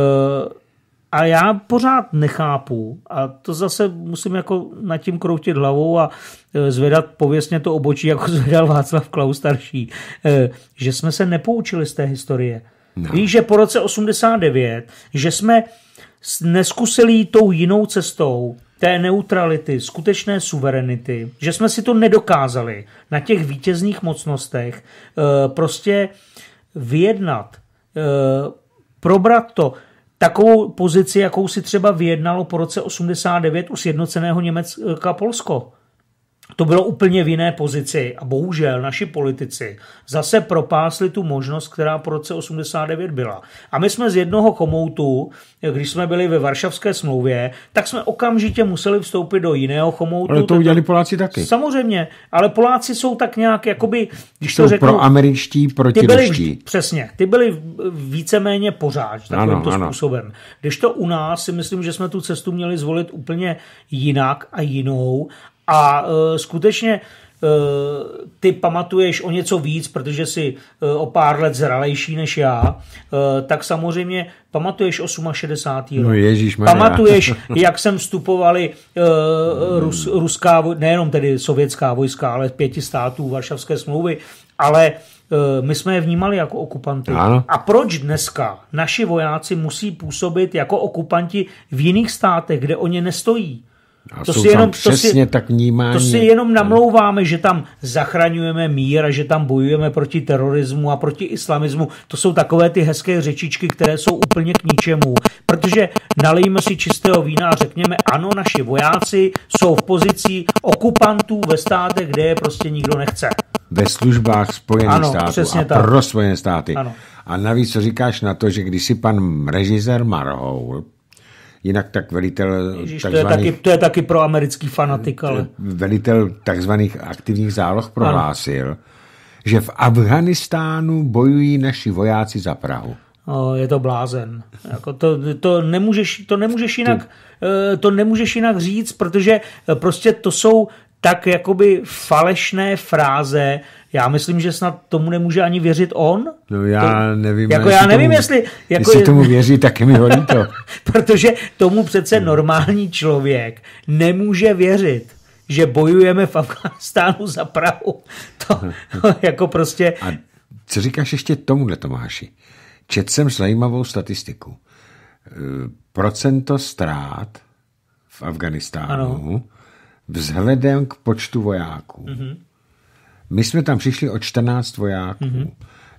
a já pořád nechápu, a to zase musím jako nad tím kroutit hlavou a eh, zvedat pověstně to obočí, jako zvedal Václav Klaus starší, eh, že jsme se nepoučili z té historie. No. Víš, že po roce 89, že jsme neskusili tou jinou cestou, té neutrality, skutečné suverenity, že jsme si to nedokázali na těch vítězných mocnostech prostě vyjednat Eh, probrat to takovou pozici, jakou si třeba vyjednalo po roce 89 u sjednoceného Německa Polsko to bylo úplně v jiné pozici a bohužel naši politici zase propásli tu možnost, která po roce 89 byla. A my jsme z jednoho chomoutu, když jsme byli ve Varšavské smlouvě, tak jsme okamžitě museli vstoupit do jiného chomoutu. Ale to udělali Poláci taky. Samozřejmě, ale Poláci jsou tak nějak, jakoby, když jsou to řeknu... američtí, proti ty byli, Přesně, ty byli víceméně pořád takovýmto způsobem. Když to u nás si myslím, že jsme tu cestu měli zvolit úplně jinak a jinou a uh, skutečně e, ty pamatuješ o něco víc, protože jsi e, o pár let zralejší než já, tak samozřejmě pamatuješ 68. No ježíš, Pamatuješ, jak sem vstupovali rus, ruská, nejenom tedy sovětská vojska, ale pěti států Varšavské smlouvy, ale my jsme je vnímali jako okupanty. Ano. A proč dneska naši vojáci musí působit jako okupanti v jiných státech, kde o ně nestojí? A to si jenom, to přesně si, tak To si jenom namlouváme, že tam zachraňujeme mír a že tam bojujeme proti terorismu a proti islamismu. To jsou takové ty hezké řečičky, které jsou úplně k ničemu. Protože nalijeme si čistého vína a řekněme, ano, naši vojáci jsou v pozici okupantů ve státech, kde je prostě nikdo nechce. Ve službách Spojených ano, států a tak. pro Spojené státy. Ano. A navíc, co říkáš na to, že když si pan režisér Marhoul jinak tak velitel Ježiš, takzvaných, to, je taky, to je taky pro americký fanatik, ale... Velitel takzvaných aktivních záloh prohlásil, ano. že v Afganistánu bojují naši vojáci za Prahu. O, no, je to blázen. Jako to, to, nemůžeš, to, nemůžeš jinak, eh, to nemůžeš jinak říct, protože eh, prostě to jsou tak jakoby falešné fráze, já myslím, že snad tomu nemůže ani věřit on. No já to, nevím. Jako já nevím, tomu, jestli... Jako, jestli tomu věří, tak mi hodí to. protože tomu přece hmm. normální člověk nemůže věřit že bojujeme v Afganistánu za Prahu. To hmm. jako prostě... A co říkáš ještě tomuhle, Tomáši? Četl jsem zajímavou statistiku. E, procento ztrát v Afganistánu ano. vzhledem k počtu vojáků mm-hmm. My jsme tam přišli o 14 vojáků. Mm-hmm.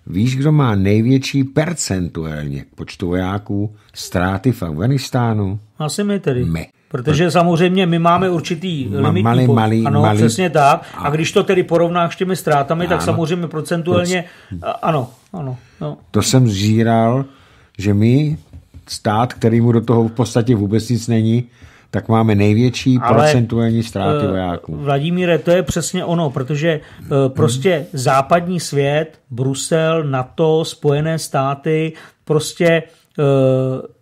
Víš, kdo má největší percentuálně počtu vojáků ztráty v Afganistánu? Asi my tedy. My. Protože samozřejmě my máme určitý limitní malý, malý, Ano, malý. přesně tak. A když to tedy porovnáš s těmi ztrátami, ano. tak samozřejmě procentuálně... Ano, ano. No. To jsem zíral, že my, stát, kterýmu do toho v podstatě vůbec nic není, tak máme největší Ale procentuální ztráty eh, vojáků. Vladimíre, to je přesně ono, protože eh, prostě západní svět, Brusel, NATO, Spojené státy, prostě eh,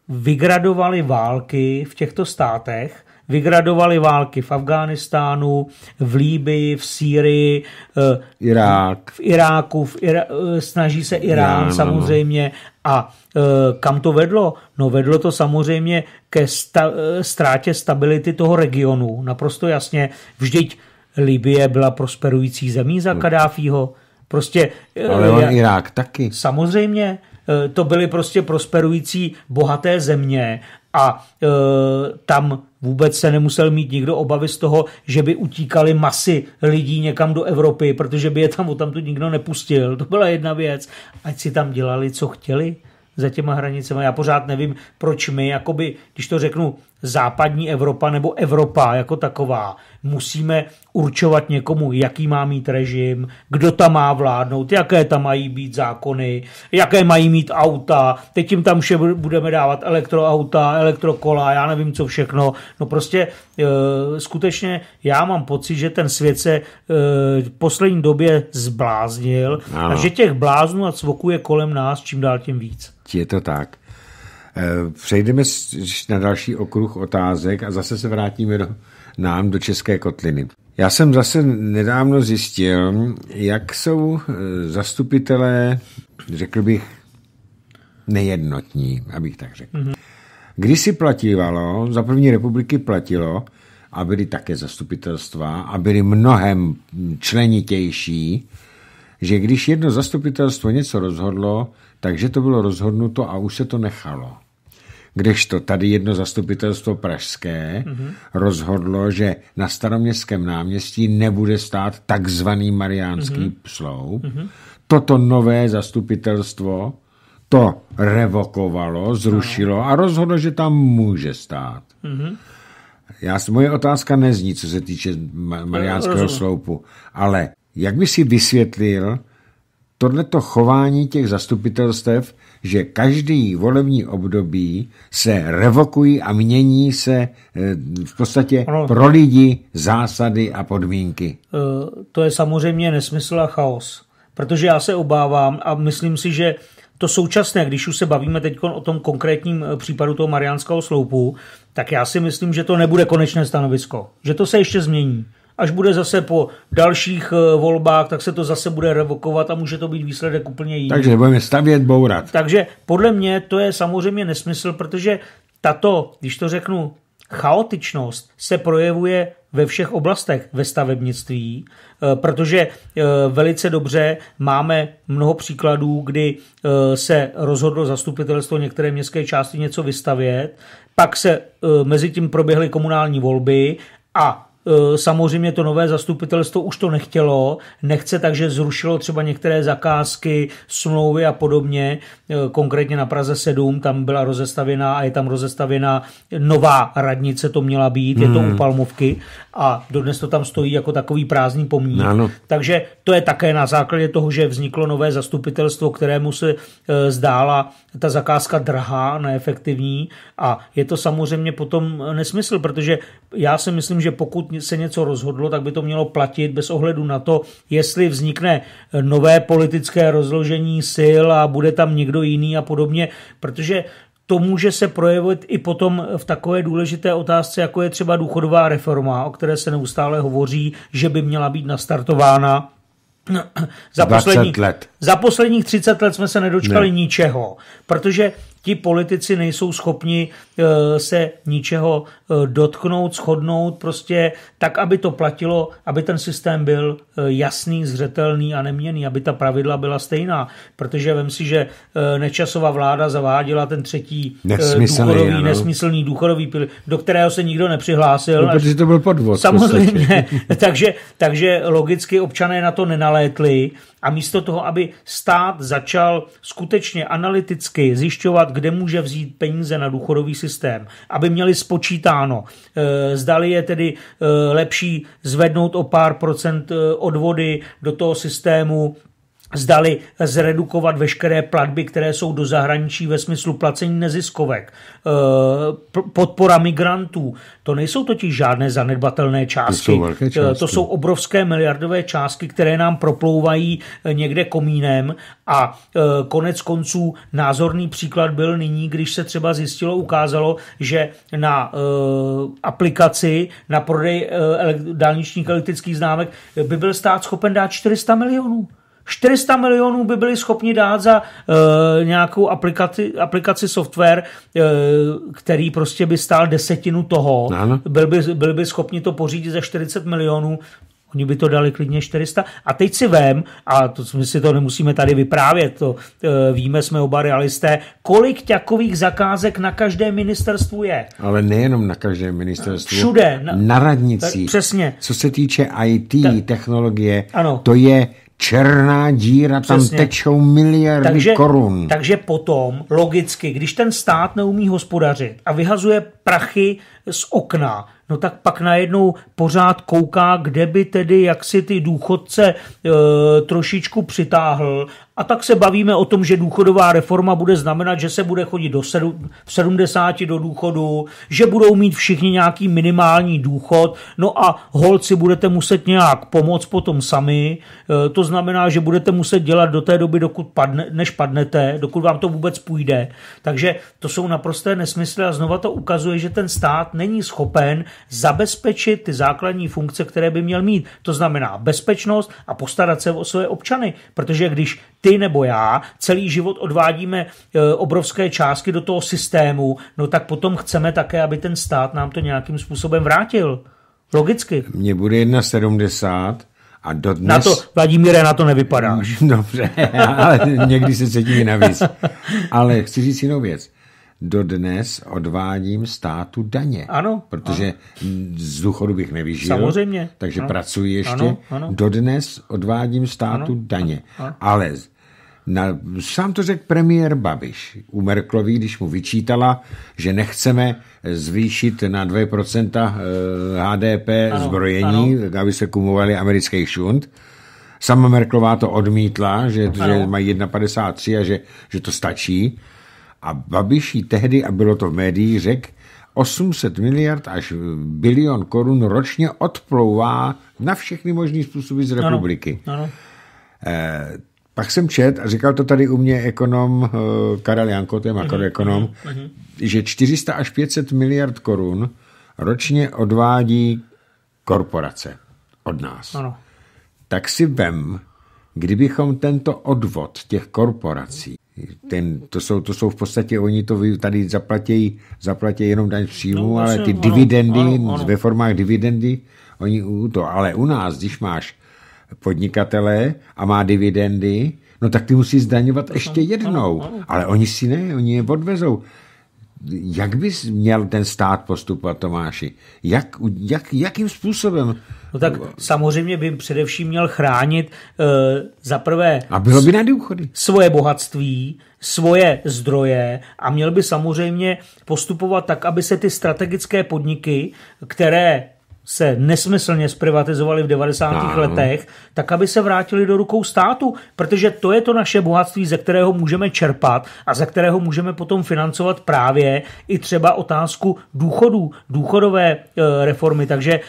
vygradovali války v těchto státech vygradovali války v Afghánistánu, v Líbii, v Sýrii, eh, Irák. v Iráku, v Ira- eh, snaží se Irán Já, no. samozřejmě. A eh, kam to vedlo? No vedlo to samozřejmě ke sta- ztrátě stability toho regionu. Naprosto jasně. Vždyť Libie byla prosperující zemí za no. Kadáfího. Prostě, Ale on Irák taky. Samozřejmě, to byly prostě prosperující bohaté země a e, tam vůbec se nemusel mít nikdo obavy z toho, že by utíkali masy lidí někam do Evropy, protože by je tam odtamtud nikdo nepustil. To byla jedna věc. Ať si tam dělali, co chtěli za těma hranicemi. Já pořád nevím, proč my, jakoby, když to řeknu, západní Evropa nebo Evropa jako taková. Musíme určovat někomu, jaký má mít režim, kdo tam má vládnout, jaké tam mají být zákony, jaké mají mít auta, teď jim tam vše budeme dávat elektroauta, elektrokola, já nevím co všechno. No prostě e, skutečně já mám pocit, že ten svět se e, v poslední době zbláznil ano. a že těch bláznů a cvoků je kolem nás čím dál tím víc. Je to tak. Eh, přejdeme na další okruh otázek a zase se vrátíme do, nám do České kotliny. Já jsem zase nedávno zjistil, jak jsou eh, zastupitelé, řekl bych, nejednotní, abych tak řekl. Mm-hmm. Když si platívalo, za první republiky platilo, a byly také zastupitelstva a byly mnohem členitější, že když jedno zastupitelstvo něco rozhodlo, takže to bylo rozhodnuto a už se to nechalo. Kdežto tady jedno zastupitelstvo pražské mm-hmm. rozhodlo, že na staroměstském náměstí nebude stát takzvaný mariánský mm-hmm. sloup. Mm-hmm. Toto nové zastupitelstvo to revokovalo, zrušilo no. a rozhodlo, že tam může stát. Mm-hmm. Já, moje otázka nezní, co se týče Mariánského sloupu, ale jak by si vysvětlil, tohleto chování těch zastupitelstev, že každý volební období se revokují a mění se eh, v podstatě ano. pro lidi zásady a podmínky. Eh, to je samozřejmě nesmysl a chaos. Protože já se obávám a myslím si, že to současné, když už se bavíme teď o tom konkrétním eh, případu toho Mariánského sloupu, tak já si myslím, že to nebude konečné stanovisko. Že to se ještě změní až bude zase po dalších eh, volbách, tak se to zase bude revokovat a může to být výsledek úplně jiný. Takže budeme stavět, bourat. Takže podle mě to je samozřejmě nesmysl, protože tato, když to řeknu, chaotičnost se projevuje ve všech oblastech ve stavebnictví, eh, protože eh, velice dobře máme mnoho příkladů, kdy se rozhodlo zastupitelstvo některé městské části něco vystavět, pak se mezi tím proběhly komunální volby a Eh, samozřejmě to nové zastupitelstvo už to nechtělo, nechce, takže zrušilo třeba některé zakázky, smlouvy a podobně. Eh, konkrétně na Praze 7 tam byla rozestavěná a je tam rozestavěná nová radnice, to měla být, hmm. je to hmm. u Palmovky a dodnes to tam stojí jako takový prázdný pomník. Ano. Takže to je také na základě toho, že vzniklo nové zastupitelstvo, kterému se eh, zdála ta zakázka drahá, neefektivní a je to samozřejmě potom nesmysl, protože já si myslím, že pokud se něco rozhodlo, tak by to mělo platit bez ohledu na to, jestli vznikne nové politické rozložení sil a bude tam někdo jiný a podobně, protože to může se projevit i potom v takové důležité otázce, jako je třeba důchodová reforma, o které se neustále hovoří, že by měla být nastartována. No, za posledních, let. za posledních 30 let jsme se nedočkali ne. ničeho, protože ti politici nejsou schopni eh, se ničeho eh, dotknout, shodnout, prostě tak, aby to platilo, aby ten systém byl eh, jasný, zřetelný a neměný, aby ta pravidla byla stejná. Protože vem si, že nečasová vláda zaváděla ten třetí nesmyslný, důchodový, ano. nesmyslný důchodový pil, do kterého se nikdo nepřihlásil. No, protože to byl podvod. Samozřejmě. takže, takže logicky občané na to nenalétli a místo toho, aby stát začal skutečně analyticky zjišťovat, kde může vzít peníze na důchodový systém, aby měli spočítáno, eh, zdali je tedy eh, lepší zvednout o pár procent eh, odvody do toho systému, zdali zredukovat veškeré platby, které jsou do zahraničí ve smyslu placení neziskovek, eh, podpora migrantů. To nejsou totiž žádné zanedbatelné částky. To jsou, částky. Eh, to jsou obrovské miliardové částky, které nám proplouvají eh, někde komínem a konec konců názorný příklad byl nyní, když se třeba zjistilo, ukázalo, že na aplikaci na prodej dálničních elektrických známek by byl stát schopen dát 400 milionů. 400 milionů by byli schopni dát za e, nějakou aplikaci, aplikaci software, e, který prostě by stál desetinu toho. Byli Byl by, byli by schopni to pořídit za 40 milionů. Oni by to dali klidně 400. A teď si vem, a to, my si to nemusíme tady vyprávět, to e, víme, jsme oba realisté, kolik takových zakázek na každém ministerstvu je. Ale nejenom na každém ministerstvu. Všude. Na, na radnicích. Přesně. Co se týče IT, ta, technologie, ano. to je černá díra, tam Přesně. tečou miliardy takže, korun. Takže potom, logicky, když ten stát neumí hospodařit a vyhazuje prachy z okna, no tak pak najednou pořád kouká, kde by tedy jak si ty důchodce e, trošičku přitáhl. A tak se bavíme o tom, že důchodová reforma bude znamenat, že se bude chodit do sedm, v 70 do důchodu, že budou mít všichni nějaký minimální důchod, no a holci budete muset nějak pomoct potom sami, e, to znamená, že budete muset dělat do té doby, dokud padne, než padnete, dokud vám to vůbec půjde. Takže to jsou naprosté nesmysly a znova to ukazuje, že ten stát není schopen zabezpečit ty základní funkce, které by měl mít. To znamená bezpečnost a postarat se o své občany. Protože když ty nebo já celý život odvádíme e, obrovské částky do toho systému, no tak potom chceme také, aby ten stát nám to nějakým způsobem vrátil. Logicky. Mně bude 1,70 a dodnes... Na to, Vladimíre, na to nevypadáš. Dobře, ale někdy se cítím navíc. Ale chci říct jinou věc dodnes odvádím státu daně. Ano. Protože ano. z důchodu bych nevyžil. Samozřejmě. Takže ano. pracuji ještě. Ano, ano. Dodnes odvádím státu ano, daně. Ano, ano. Ale na, sám to řekl premiér Babiš u Merklovi, když mu vyčítala, že nechceme zvýšit na 2% eh, HDP ano, zbrojení, ano. aby se kumovali americký šunt. Sama Merklová to odmítla, že, že mají 1,53 a že, že to stačí a Babiš jí tehdy, a bylo to v médiích, řekl, 800 miliard až eh, bilion korun ročně odplouvá na všechny možné způsoby z republiky. Ano, ano. Eh, e, pak jsem čet, a říkal to tady u mě ekonom eh, Karel Janko, to je mhm, makroekonom, uh-huh, uh-huh. že 400 až 500 miliard korun ročně odvádí korporace od nás. Ano. Tak si vem, kdybychom tento odvod těch korporací ten, to, jsou, to jsou v podstatě, oni to tady zaplatí, zaplatí jenom daň no, příjmu, no, ale no, ty ano, no, dividendy ano, ano. ve formách dividendy, oni to, ale u nás, když máš podnikatele a má dividendy, no tak ty musí zdaňovat to ještě ano, jednou, ano, ano. ale oni si ne, oni je odvezou. Jak bys měl ten stát postupovat, Tomáši? Jak, jak, jakým způsobem No tak samozřejmě by především měl chránit uh, za prvé a bylo by na důchody. svoje bohatství, svoje zdroje a měl by samozřejmě postupovat tak, aby se ty strategické podniky, které se nesmyslně zprivatizovali v 90. Ano. letech, tak aby se vrátili do rukou státu, protože to je to naše bohatství, ze kterého můžeme čerpat a ze kterého můžeme potom financovat právě i třeba otázku důchodů, důchodové e, reformy. Takže e,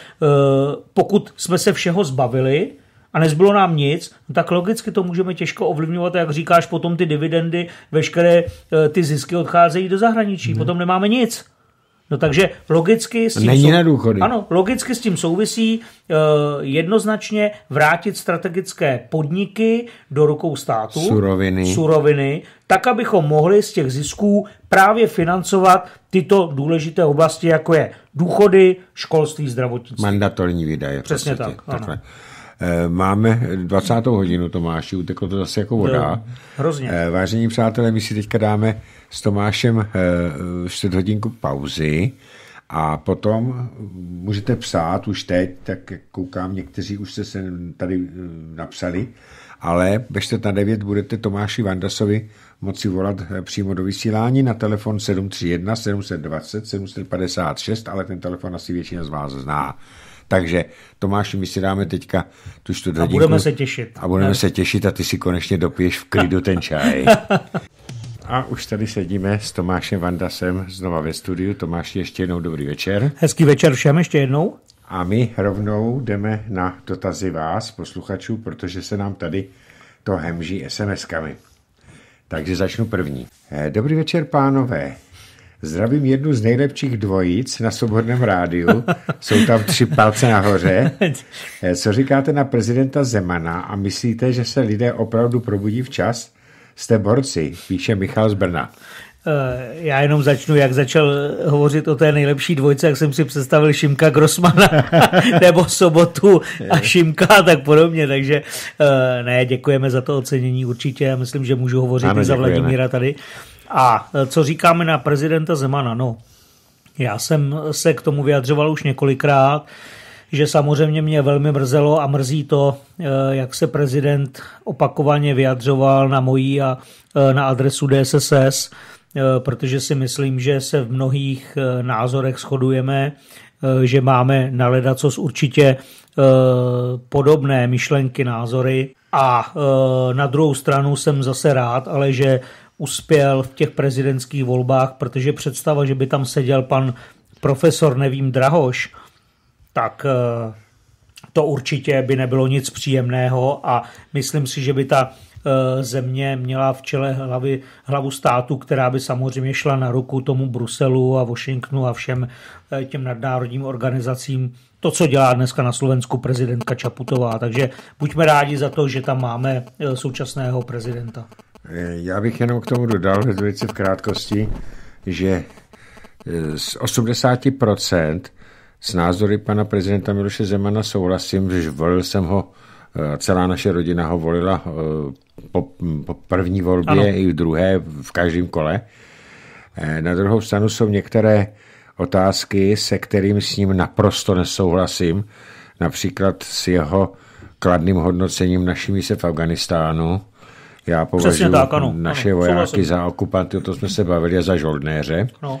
pokud jsme se všeho zbavili, a nezbylo nám nic, no tak logicky to můžeme těžko ovlivňovat, jak říkáš, potom ty dividendy, veškeré e, ty zisky odcházejí do zahraničí, hmm. potom nemáme nic. No takže logicky s tím... Není sou... na důchody. Ano, logicky s tím souvisí uh, jednoznačně vrátit strategické podniky do rukou státu. Suroviny. Suroviny, tak, abychom mohli z těch zisků právě financovat tyto důležité oblasti, jako je důchody, školství, zdravotnictví. Mandatorní výdaje. Přesně prostě, tak. Ano. Eh, máme 20. hodinu, Tomáši, uteklo to zase jako voda. Hrozně. Eh, vážení přátelé, my si teďka dáme s Tomášem eh, čtvrt hodinku pauzy a potom můžete psát už teď, tak koukám, někteří už se se tady napsali, ale ve čtvrt na 9 budete Tomáši Vandasovi moci volat přímo do vysílání na telefon 731 720 756, ale ten telefon asi většina z vás zná. Takže Tomáši, my si dáme teďka tu čtvrthodinku. A budeme se těšit. A budeme ne? se těšit a ty si konečně dopiješ v klidu ten čaj. A už tady sedíme s Tomášem Vandasem znova ve studiu. Tomáš, ještě jednou dobrý večer. Hezký večer všem ještě jednou. A my rovnou jdeme na dotazy vás, posluchačů, protože se nám tady to hemží SMS-kami. Takže začnu první. Eh, dobrý večer, pánové. Zdravím jednu z nejlepších dvojic na Soborném rádiu. Jsou tam tři palce nahoře. Co říkáte na prezidenta Zemana a myslíte, že se lidé opravdu probudí včas? Jste borci, píše Michal z Brna. Eh, já jenom začnu, jak začal hovořit o té nejlepší dvojce, jak jsem si představil Šimka Grossmana nebo Sobotu a Šimka a tak podobně, takže eh, ne, děkujeme za to ocenění určitě, já myslím, že můžu hovořit ano, i za děkujeme. Vladimíra tady. A e, co říkáme na prezidenta Zemana? No, já jsem se k tomu vyjadřoval už několikrát, že samozřejmě mě velmi mrzelo a mrzí to, e, jak se prezident opakovaně vyjadřoval na mojí a e, na adresu DSSS, protože si myslím, že se v mnohých názorech shodujeme, že máme na ledacos určitě podobné myšlenky, názory. A na druhou stranu jsem zase rád, ale že uspěl v těch prezidentských volbách, protože představa, že by tam seděl pan profesor, nevím, Drahoš, tak eh, to určitě by nebylo nic příjemného a myslím si, že by ta eh, země měla v čele hlavy, hlavu státu, která by samozřejmě šla na ruku tomu Bruselu a Washingtonu a všem eh, těm nadnárodním organizacím. To, co dělá dneska na Slovensku prezidentka Čaputová. Takže buďme rádi za to, že tam máme současného prezidenta. Eh, já bych jenom k tomu dodal velice v krátkosti, že eh, z 80% s názory pana prezidenta Miloše Zemana souhlasím, že volil jsem ho, eh, celá naše rodina ho volila po, po první volbě ano. i v druhé, v každém kole. Na druhou stranu jsou některé otázky, se kterým s ním naprosto nesouhlasím, například s jeho kladným hodnocením naší mise v Afganistánu, já považuji tak, ano, naše ano, vojáky za okupanty, to jsme se bavili, za žoldnéře. No.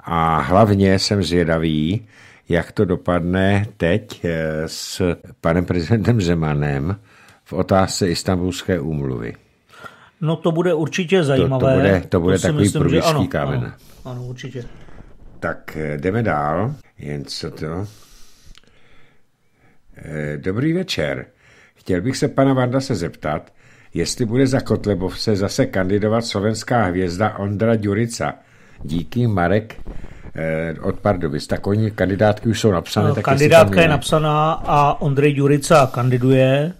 A hlavně jsem zvědavý, jak to dopadne teď eh, s panem prezidentem Zemanem v otázce istambulské úmluvy. No to bude určitě zajímavé. To, to bude, to bude to takový myslím, kámen. Ano, ano, určitě. Tak eh, jdeme dál. Jen co to? Eh, dobrý večer. Chtěl bych se pana Vanda se zeptat, jestli bude za Kotlebovce zase kandidovat slovenská hvězda Ondra Ďurica. Díky, Marek eh, od Pardubic. Tak oni kandidátky už jsou napsané. No, tak kandidátka je napsaná a Ondrej Jurica kandiduje e,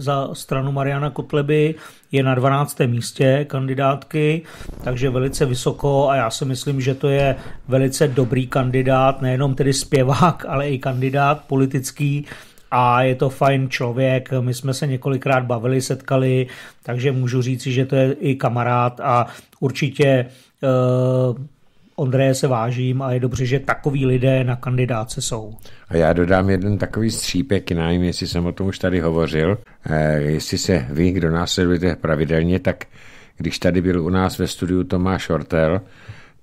za stranu Mariana Kotleby, je na 12. místě kandidátky, takže velice vysoko a já si myslím, že to je velice dobrý kandidát, nejenom tedy zpěvák, ale i kandidát politický, a je to fajn člověk, my jsme se několikrát bavili, setkali, takže můžu říci, že to je i kamarád a určitě uh, Ondreje se vážím a je dobře, že takový lidé na kandidáce jsou. A já dodám jeden takový střípek, já nevím, jestli jsem o tom už tady hovořil. Eh, jestli se vy, kdo následujete pravidelně, tak když tady byl u nás ve studiu Tomáš Ortel,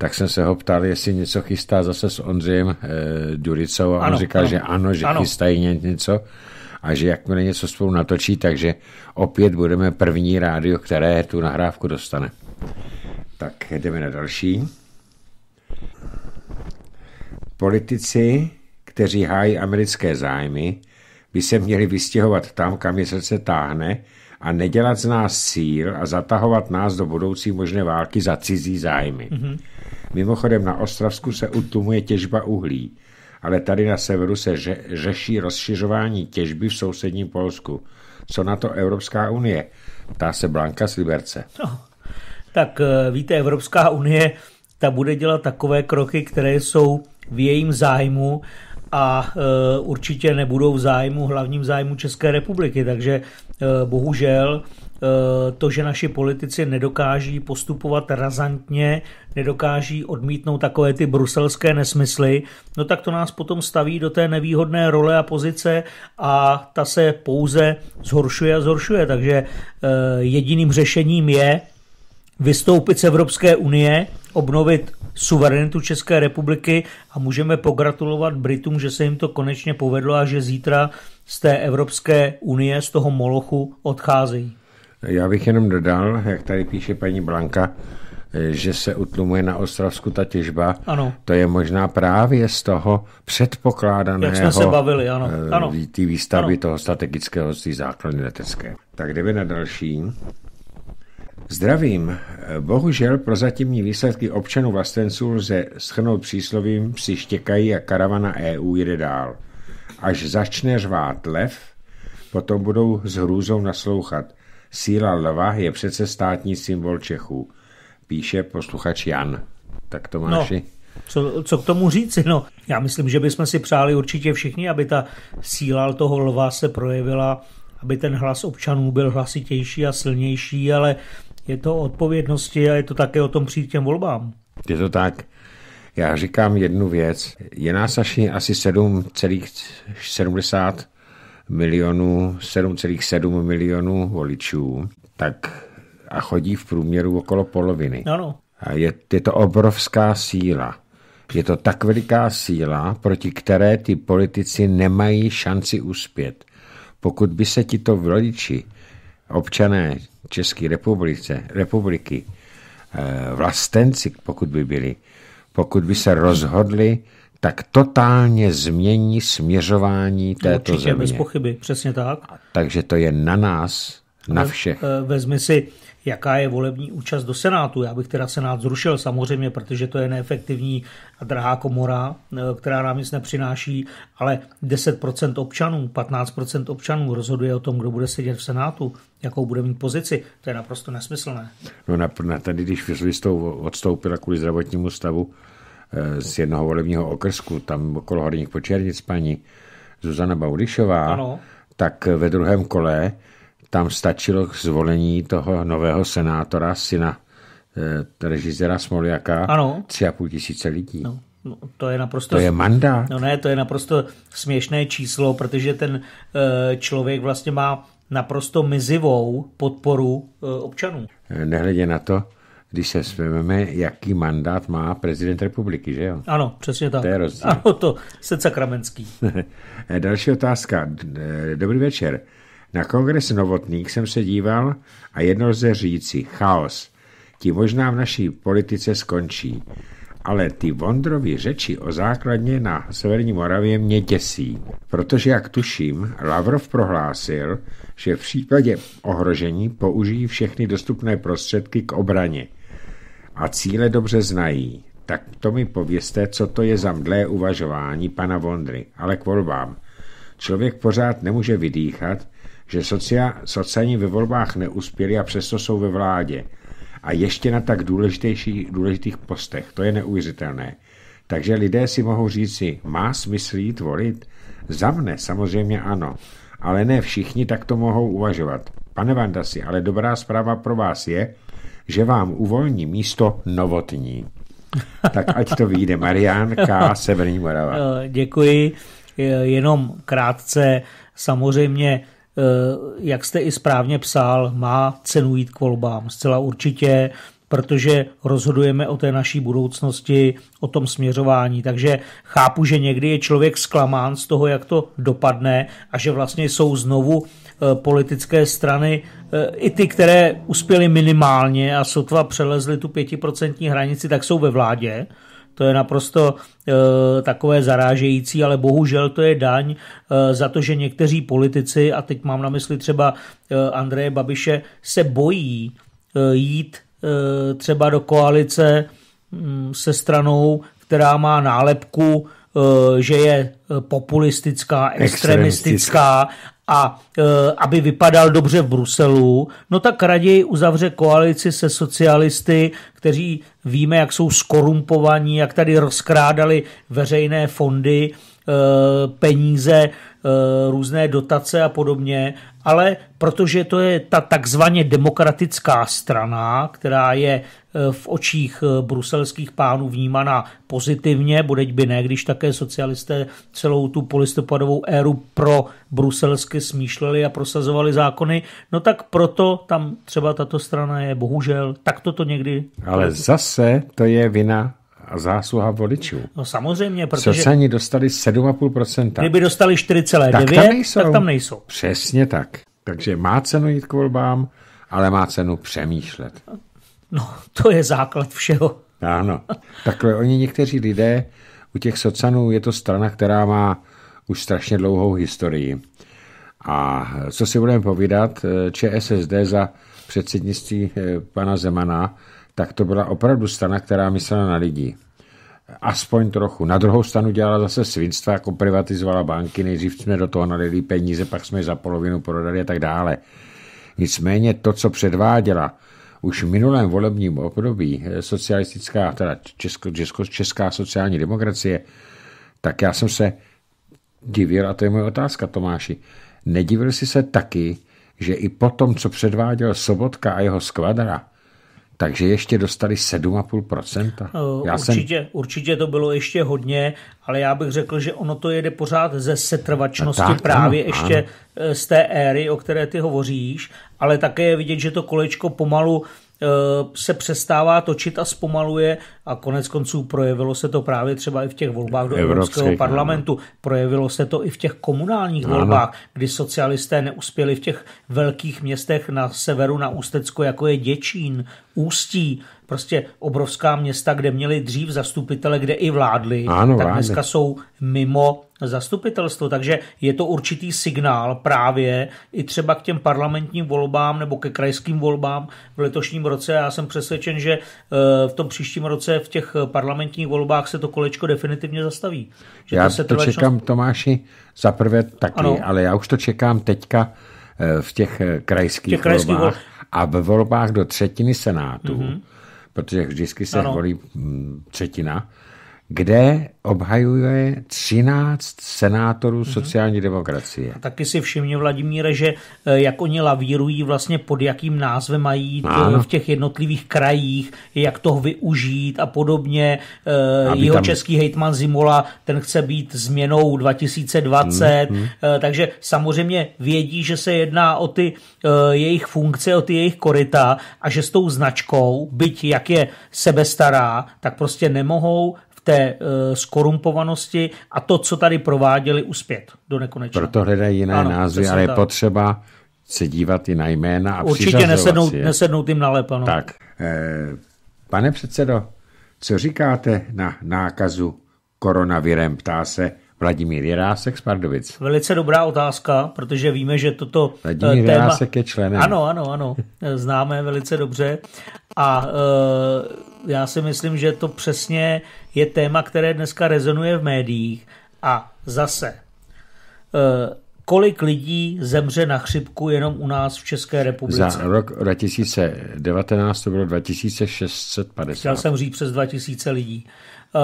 tak jsem se ho ptal, jestli něco chystá zase s Ondřejem e, Duricou a ano, on říkal, ano. že ano, že ano. chystají něco a že jakmile něco spolu natočí, takže opět budeme první rádio, které tu nahrávku dostane. Tak jdeme na další. Politici, kteří hájí americké zájmy, by se měli vystěhovat tam, kam je srdce táhne a nedělat z nás cíl a zatahovat nás do budoucí možné války za cizí zájmy. Mm-hmm. Mimochodem na Ostravsku se utlumuje těžba uhlí, ale tady na severu se ře, řeší rozšiřování těžby v sousedním Polsku. Co na to Evropská unie? Ptá se Blanka z Liberce. No, tak eh, víte, Evropská unie ta bude dělat takové kroky, které jsou v jejím zájmu a e, určitě nebudou v zájmu, hlavním zájmu České republiky. Takže e, bohužel Eh, to, že naši politici nedokáží postupovat razantně, nedokáží odmítnout takové ty bruselské nesmysly, no tak to nás potom staví do té nevýhodné role a pozice a ta se pouze zhoršuje a zhoršuje. Takže eh, jediným řešením je vystoupit z Evropské unie, obnovit suverenitu České republiky a můžeme pogratulovat Britům, že se jim to konečně povedlo a že zítra z té Evropské unie, z toho molochu odcházejí. Já bych jenom dodal, jak tady píše paní Blanka, že se utlumuje na Ostravsku ta těžba, ano. to je možná právě z toho předpokládaného Jak jsme se bavili, ano. Eh, ano. Tý výstavby ano. toho strategického z základny letecké. Tak jdeme na další. Zdravím. Bohužel pro zatímní výsledky občanů vlastenců lze schrnout příslovím psi štěkají a karavana EU jede dál. Až začne řvát lev, potom budou s hrůzou naslouchat. Síla lva je přece státní symbol Čechů, píše posluchač Jan. Tak máš No. Co, co k tomu říci? No, já myslím, že bychom si přáli určitě všichni, aby ta síla toho lva se projevila, aby ten hlas občanů byl hlasitější a silnější, ale je to o odpovědnosti a je to také o tom přijít těm volbám. Je to tak. Já říkám jednu věc. Je nás asi 7,70 milionů, 7,7 milionů voličů, tak a chodí v průměru okolo poloviny. Ano. A je, je to obrovská síla. Je to tak veliká síla, proti které ty politici nemají šanci uspět. Pokud by se tito voliči, občané České republice, republiky, eh, vlastenci, pokud by byli, pokud by se rozhodli, tak totálně změní směřování no, této Určitě, země. bez pochyby, přesně tak. Takže to je na nás, na všech. Eh, vezmi si, jaká je volební účast do Senátu. Já bych teda Senát zrušil samozřejmě, protože to je neefektivní a drahá komora, eh, která nám nic nepřináší, ale 10% občanů, 15% občanů rozhoduje o tom, kdo bude sedět v Senátu, jakou bude mít pozici. To je naprosto nesmyslné. No na, na tady, když Fislistov odstoupila kvůli zdravotnímu stavu, Eh, z jednoho volebního okrsku, tam okolo Horních Počernic, paní Zuzana Baudišová, ano. tak ve druhém kole tam stačilo k zvolení toho nového senátora, syna eh, režizera Smoljaka, ano. tři a půl tisíce lidí. No. No, to je naprosto... To je mandát. No ne, to je naprosto směšné číslo, protože ten e, člověk vlastně má naprosto mizivou podporu e, občanů. Nehledě na to, když se svememe, jaký mandát má prezident republiky, že jo? Ano, přesně tak. To je rozdíl. Ano, to se sakramenský. Další otázka. E, dobrý večer. Na kongres Novotník jsem se díval a jedno lze říci, chaos. Ti možná v naší politice skončí. Ale ty Vondrovy řeči o základně na Severní Moravě mě děsí, protože, jak tuším, Lavrov prohlásil, že v případě ohrožení použijí všechny dostupné prostředky k obraně – a cíle dobře znají. Tak to mi povězte, co to je za mdlé uvažování pana Vondry, ale k volbám. Člověk pořád nemůže vydýchat, že socia, sociální ve volbách neuspěli a přesto jsou ve vládě. A ještě na tak důležitých postech, to je neuvěřitelné. Takže lidé si mohou říci, má smysl jít volit? Za mne samozřejmě ano, ale ne všichni tak to mohou uvažovat. Pane Vandasi, ale dobrá zpráva pro vás je, že vám uvolní místo novotní. Tak ať to vyjde. Marian K. Severní Morava. Eh, děkuji. Jenom krátce, samozřejmě, eh, jak jste i správně psal, má cenu jít k volbám. Zcela určitě protože rozhodujeme o té naší budoucnosti, o tom směřování. Takže chápu, že někdy je člověk zklamán z toho, jak to dopadne a že vlastně jsou znovu Eh, politické strany, eh, i ty, které uspěly minimálně a sotva přelezly tu pětiprocentní hranici, tak jsou ve vládě. To je naprosto e, takové zarážející, ale bohužel to je daň e, za to, že někteří politici, a teď mám na mysli třeba e, Andreje Babiše, se bojí e, jít e, třeba do koalice m, mm, se stranou, která má nálepku že je populistická, extremistická a e, aby vypadal dobře v Bruselu, no tak raději uzavře koalici se socialisty, kteří víme, jak jsou skorumpovaní, jak tady rozkrádali veřejné fondy, e, peníze, e, různé dotace a podobně ale protože to je ta takzvaně demokratická strana, která je e, v očích e, bruselských pánů vnímaná pozitivně, budeť by ne, když také socialisté celou tu polistopadovou éru pro bruselsky smýšleli a prosazovali zákony, no tak proto tam třeba tato strana je bohužel, tak toto někdy... Ale zase to je vina a zásluha voličů. No samozřejmě, protože... Sociální dostali 7,5%. Kdyby dostali 4,9, tak, tak tam nejsou. Přesně tak. Takže má cenu jít k volbám, ale má cenu přemýšlet. No, to je základ všeho. Ano. Takhle oni někteří lidé, u těch socanů je to strana, která má už strašně dlouhou historii. A co si budeme povídat, eh, ČSSD za předsednictví eh, pana Zemana tak to byla opravdu strana, která myslela na lidi. Aspoň trochu. Na druhou stranu dělala zase svinstva, jako privatizovala banky, nejdřív jsme do toho nalili peníze, pak jsme je za polovinu prodali a tak dále. Nicméně to, co předváděla už v minulém volebním období eh, socialistická, teda česko, česko, česká sociální demokracie, tak já jsem se divil, a to je moje otázka, Tomáši, nedivil jsi se taky, že i po tom, co předváděl Sobotka a jeho skvadra, takže ještě dostali 7,5%? Eh, já určitě, jsem... určitě to bylo ještě hodně, ale já bych řekl, že ono to jede pořád ze setrvačnosti no tak, právě ano, ještě ano. Eh, z té éry, o které ty hovoříš, ale také je vidět, že to kolečko pomalu uh, Eh, se přestává točit a zpomaluje a konec konců projevilo se to právě třeba i v těch volbách do Evropského, parlamentu, ano. projevilo se to i v těch komunálních ano. volbách, kdy socialisté neuspěli v těch velkých městech na severu, na Ústecko, jako je Děčín, Ústí, prostě obrovská města, kde měli dřív zastupitele, kde i vládli, ano, tak vládli. dneska jsou mimo zastupitelstvo, takže je to určitý signál právě i třeba k těm parlamentním volbám nebo ke krajským volbám v letošním roce. Já jsem přesvědčen, že eh, v tom příštím roce v těch parlamentních volbách se to kolečko definitivně zastaví. Že já to, se to trvačnost... čekám, Tomáši, za prvé taky, ano. ale já už to čekám teďka eh, v těch eh, krajských, v těch krajských volbách vol... a ve volbách do třetiny senátu. Mm-hmm protože vždycky se ano. volí mm, třetina kde obhajuje 13 senátorů mm-hmm. sociální demokracie. A taky si všimně Vladimíre, že eh, jak oni lavírují vlastně pod jakým názvem mají eh, v těch jednotlivých krajích, jak toho využít a podobně. Eh, Aby Jeho tam... český hejtman Zimola, ten chce být změnou 2020, mm-hmm. Mhm. takže samozřejmě vědí, že se jedná o ty jejich funkce, o ty jejich korita a že s tou značkou, byť jak je sebestará, tak prostě nemohou té uh, skorumpovanosti a to, co tady prováděli, uspět do nekonečna. Proto hledají jiné ano, názvy, ale je potřeba se dívat i na jména a Určitě nesednout, je. nesednout jim nalep, ano. Tak. Eh, pane předsedo, co říkáte na nákazu koronavirem, ptá se Vladimír Jirásek z Pardovic. Velice dobrá otázka, protože víme, že toto eh, Vladimír téma... Jirásek je členem. Ano, ano, ano. Známe velice dobře. A eh, já si myslím, že to přesně je téma, které dneska rezonuje v médiích. A zase, eh, kolik lidí zemře na chřipku jenom u nás v České republice? Za rok 2019 to bylo 2650. Chtěl jsem říct přes 2000 lidí. Eh,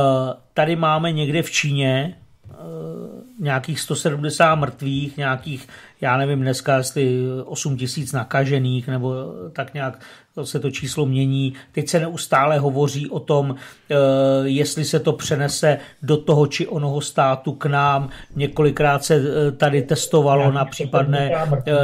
tady máme někde v Číně Eh, nějakých 170 mrtvých, nějakých, já nevím dneska, jestli 8 tisíc nakažených, nebo eh, tak nějak se to číslo mění. Teď se neustále hovoří o tom, eh, jestli se to přenese do toho či onoho státu k nám. Několikrát se tady testovalo na případné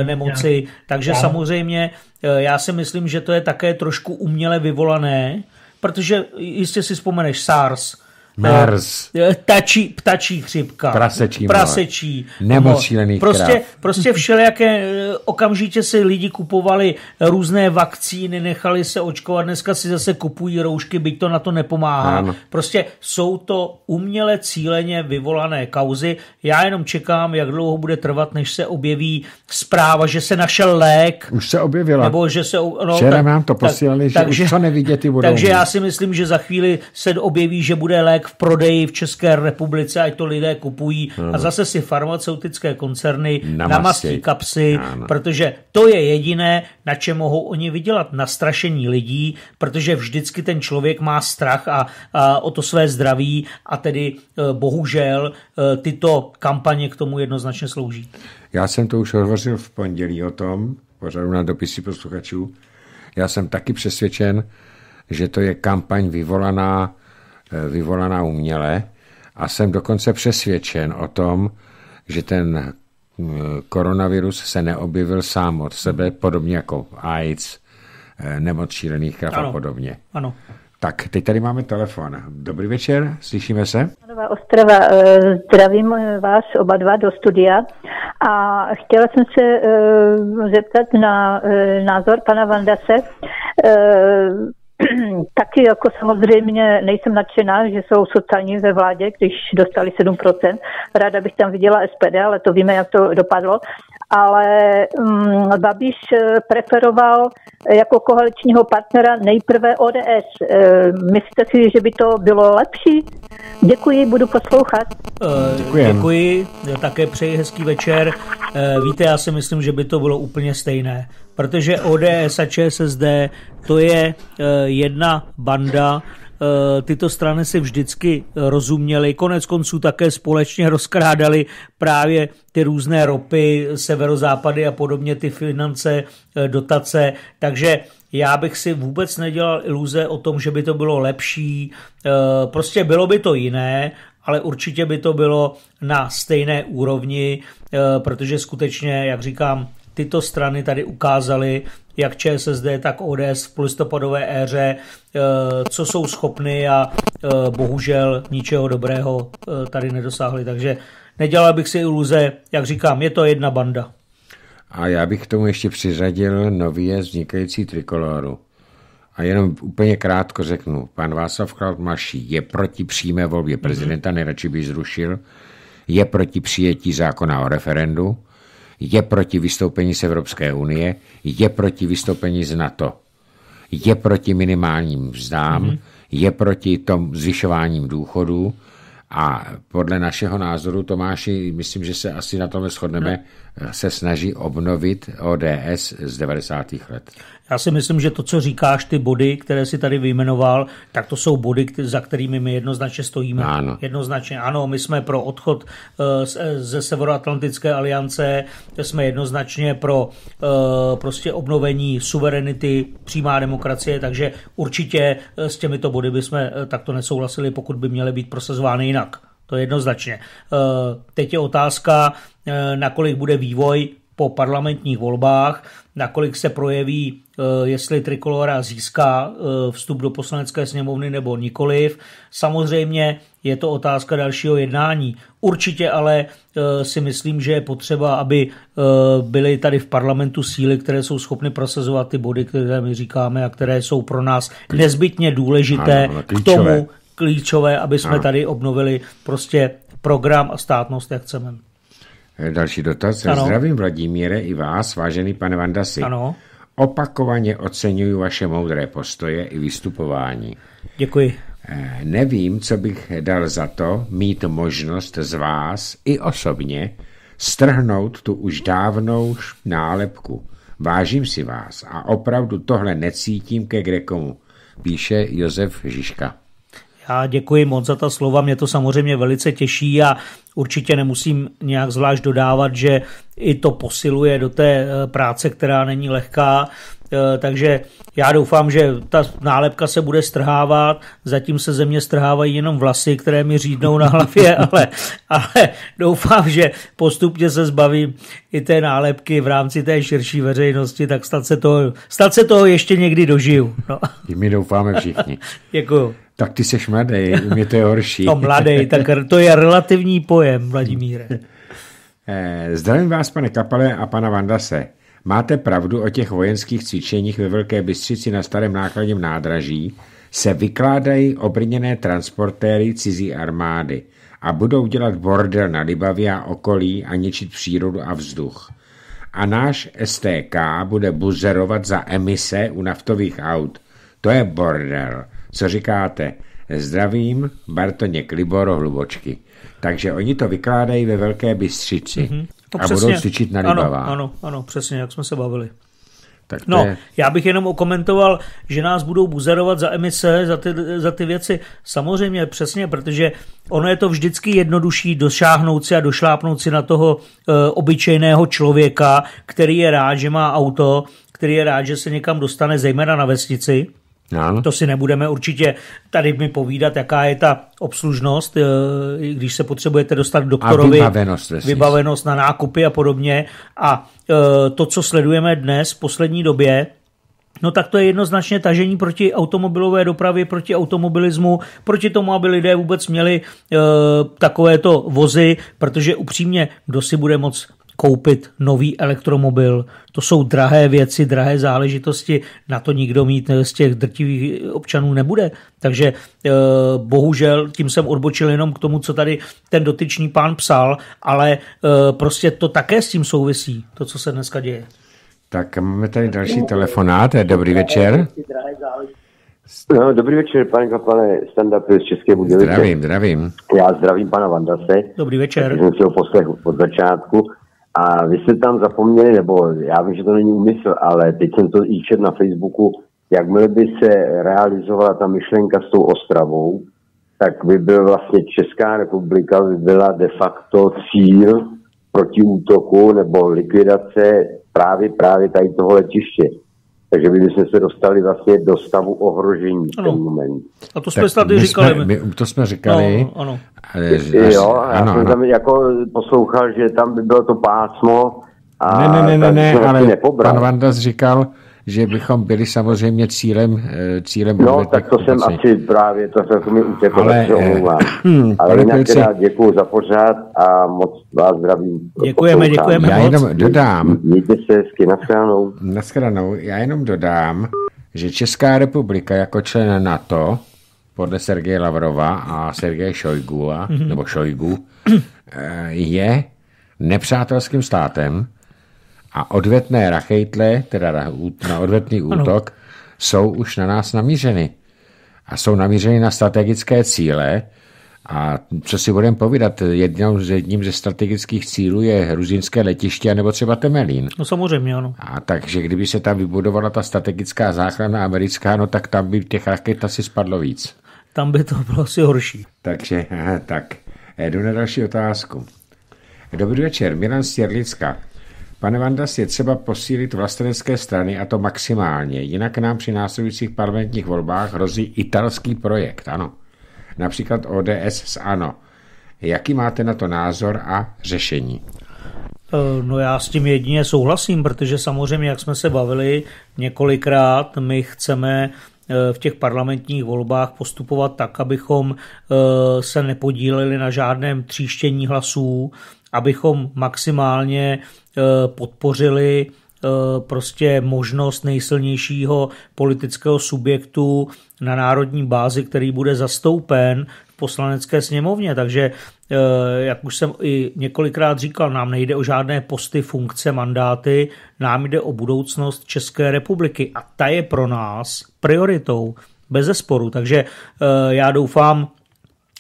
nemoci. Takže samozřejmě já si myslím, že to je také trošku uměle vyvolané, protože jistě si vzpomeneš SARS, MERS. Eh, ptačí, ptačí chřipka. Prasečí. Prasečí. Nemoc prostě, prostě všelijaké, eh, okamžitě si lidi kupovali různé vakcíny, nechali se očkovat, dneska si zase kupují roušky, byť to na to nepomáhá. Ano. Prostě jsou to uměle cíleně vyvolané kauzy. Já jenom čekám, jak dlouho bude trvat, než se objeví zpráva, že se našel lék. Už se objevila. Nebo že se... No, Včera tak, nám to posílali, tak, že takže, už co nevidět, ty budou Takže mít. já si myslím, že za chvíli se objeví, že bude lék v prodeji v České republice, ať to lidé kupují a hmm. zase si farmaceutické koncerny namastí, kapsy, ano. protože to je jediné, na čem mohou oni vydělat, na strašení lidí, protože vždycky ten člověk má strach a, a o to své zdraví a tedy eh, bohužel eh, tyto kampaně k tomu jednoznačně slouží. Já jsem to už hovořil v pondělí o tom, pořadu na dopisy posluchačů. Já jsem taky přesvědčen, že to je kampaň vyvolaná Eh, vyvolaná uměle a jsem dokonce přesvědčen o tom, že ten eh, koronavirus se neobjevil sám od sebe, podobně jako AIDS, eh, nemoc šílených krav a podobně. Ano. Tak, teď tady máme telefon. Dobrý večer, slyšíme se. Nová Ostrava, zdravím vás oba dva do studia a chtěla jsem se zeptat na názor pana Vandase Taky jako samozřejmě nejsem nadšená, že jsou sociální ve vládě, když dostali 7%. Ráda bych tam viděla SPD, ale to víme, jak to dopadlo ale um, Babiš eh, preferoval eh, jako koaličního partnera nejprve ODS. E, eh, myslíte si, že by to bylo lepší? Děkuji, budu poslouchat. E, Děkuji, také přeji hezký večer. Víte, já si myslím, že by to bylo úplně stejné, protože ODS a ČSSD to je jedna banda, Eh, tyto strany si vždycky rozuměly, konec konců také společně rozkrádali právě ty různé ropy, severozápady a podobně, ty finance, eh, dotace, takže já bych si vůbec nedělal iluze o tom, že by to bylo lepší, eh, prostě bylo by to jiné, ale určitě by to bylo na stejné úrovni, protože skutečně, jak říkám, tyto strany tady ukázaly, jak ČSSD, tak ODS v polistopadové éře, eh, co jsou schopny a eh, bohužel ničeho dobrého eh, tady nedosáhli. Takže nedělal bych si iluze, jak říkám, je to jedna banda. A já bych k tomu ještě přiřadil nově vznikající trikoloru. A jenom úplně krátko řeknu, pan Václav Klautmaší je proti přímé volbě prezidenta, mhm. nejradši by zrušil, je proti přijetí zákona o referendu, je proti vystoupení z Evropské unie, je proti vystoupení z NATO, je proti minimálním vzdám, mm-hmm. je proti tom zvyšováním důchodů a podle našeho názoru, Tomáši, myslím, že se asi na tom shodneme, no. se snaží obnovit ODS z 90. let. Já si myslím, že to, co říkáš, ty body, které si tady vyjmenoval, tak to jsou body, za kterými my jednoznačně stojíme. Ano. Jednoznačně ano, my jsme pro odchod eh, eh, ze Severoatlantické aliance, jsme jednoznačně pro eh, prostě obnovení suverenity, přímá demokracie, takže určitě s těmito body bychom takto nesouhlasili, pokud by měly být prosazovány jinak. To je jednoznačně. Teď je otázka, nakolik bude vývoj po parlamentních volbách, nakolik se projeví Eh, jestli Trikolora získá eh, vstup do poslanecké sněmovny nebo nikoliv. Samozřejmě je to otázka dalšího jednání. Určitě ale eh, si myslím, že je potřeba, aby byly tady v parlamentu síly, které jsou schopny prosazovat ty body, které my říkáme a které jsou pro nás nezbytně důležité k tomu, klíčové, aby jsme tady obnovili prostě program a státnost, jak chceme. Další dotaz. Ano. Zdravím Vladimíre i vás, vážený pane Vandasi. Ano. Opakovaně oceňuji vaše moudré postoje i vystupování. Děkuji. Eh, nevím, co bych dal za to mít možnost z vás i osobně strhnout tu už dávnou nálepku. Vážím si vás a opravdu tohle necítím ke Grekomu, píše Josef Žižka. Já děkuji moc za ta slova, mě to samozřejmě velice těší a Určitě nemusím nějak zvlášť dodávat, že i to posiluje do té eh, práce, která není lehká, eh, takže já doufám, že ta nálepka se bude strhávat, zatím se ze mě strhávají jenom vlasy, které mi řídnou na hlavě, ale, ale doufám, že postupně se zbavím i té nálepky v rámci té širší veřejnosti, tak snad se toho, snad se toho ještě někdy dožiju. No. My doufáme všichni. Děkuju. Tak ty seš mladý, mě to je horší. no mladý, tak to je relativní pojem, Vladimíre. Eh, zdravím vás, pane Kapale a pana Vandase. Máte pravdu o těch vojenských cvičeních ve Velké Bystřici na starém nákladním nádraží, se vykládají obrněné transportéry cizí armády a budou dělat bordel na Libavě a okolí a ničit přírodu a vzduch. A náš STK bude buzerovat za emise u naftových aut. To je bordel. Co říkáte? Zdravím, Bartoně Liboro Hlubočky. Takže oni to vykládají ve Velké Bystřici. Mm-hmm. a přesně. budou cvičit na Ano, ano, ano, přesně, jak jsme se bavili. Tak no, je... já bych jenom okomentoval, že nás budou buzerovat za emise, za ty, za ty věci. Samozřejmě, přesně, protože ono je to vždycky jednodušší došáhnout si a došlápnout si na toho e, obyčejného člověka, který je rád, že má auto, který je rád, že se někam dostane, zejména na vesnici No. To si nebudeme určitě tady mi povídat, jaká je ta obslužnost, eh, když se potřebujete dostat doktorovi, a vybavenost, vybavenost na nákupy a podobně. A eh, to, co sledujeme dnes v poslední době, No tak to je jednoznačně tažení proti automobilové dopravě, proti automobilismu, proti tomu, aby lidé vůbec měli e, takovéto vozy, protože upřímně, kdo si bude moc koupit nový elektromobil. To jsou drahé věci, drahé záležitosti, na to nikdo mít z těch drtivých občanů nebude. Takže eh, bohužel tím jsem odbočil jenom k tomu, co tady ten dotyčný pán psal, ale eh, prostě to také s tím souvisí, to, co se dneska děje. Tak máme tady další telefonát. Dobrý večer. No, dobrý večer, pane kapane, stand up z České Budějovice. Zdravím, zdravím. Já zdravím pana Vandase. Dobrý večer. Já jsem si ho poslechl od začátku. A vy jste tam zapomněli, nebo já vím, že to není úmysl, ale teď jsem to i na Facebooku, jakmile by se realizovala ta myšlenka s tou Ostravou, tak by byl vlastně Česká republika by byla de facto cíl proti útoku nebo likvidace právě, právě tady toho letiště. Takže my jsme se dostali vlastně do stavu ohrožení v ten moment. A to jsme tady říkali. Jsme, my, to jsme říkali. No, ano. Až, jo, já ano, jsem ano. tam jako poslouchal, že tam by bylo to pásmo. A ne, ne, ne, ne, ne ale nepobral. pan Vandas říkal, že bychom byli samozřejmě cílem eh, cílem. No, tak to jsem asi se... právě, to se mi utěklo, ale, se Ale jinak pilce, teda děkuju za pořád a moc vás zdravím. Děkujeme, poslouchám. děkujeme Já moc. jenom dodám. Mějte se hezky, naschranou. Naschranou, já jenom dodám, že Česká republika jako člen NATO podle Sergeje Lavrova a Sergeje Šojgula, mm-hmm. nebo Šojgu, eh, je nepřátelským státem, a odvetné rachejtle, teda na odvetný útok, ano. jsou už na nás namířeny. A jsou namířeny na strategické cíle, a co si budeme povídat, jednou z jedním ze strategických cílů je gruzinské letiště nebo třeba Temelín. No samozřejmě, ano. A takže kdyby se tam vybudovala ta strategická záchrana americká, no tak tam by těch raket asi spadlo víc. Tam by to bylo asi horší. Takže, tak, eh, jdu na další otázku. Dobrý večer, Milan Stěrlická. Pane Vandas, je třeba posílit vlastenecké strany a to maximálně, jinak nám při následujících parlamentních volbách hrozí italský projekt, ano. Například ODS s ANO. Jaký máte na to názor a řešení? E, no já s tím jedině souhlasím, protože samozřejmě, jak jsme se bavili několikrát, my chceme e, v těch parlamentních volbách postupovat tak, abychom e, se nepodíleli na žádném tříštění hlasů, abychom maximálně Eh, podpořili eh, prostě možnost nejsilnějšího politického subjektu na národní bázi, který bude zastoupen v poslanecké sněmovně. Takže, eh, jak už jsem i několikrát říkal, nám nejde o žádné posty, funkce, mandáty, nám jde o budoucnost České republiky a ta je pro nás prioritou, bez zesporu. Takže já doufám,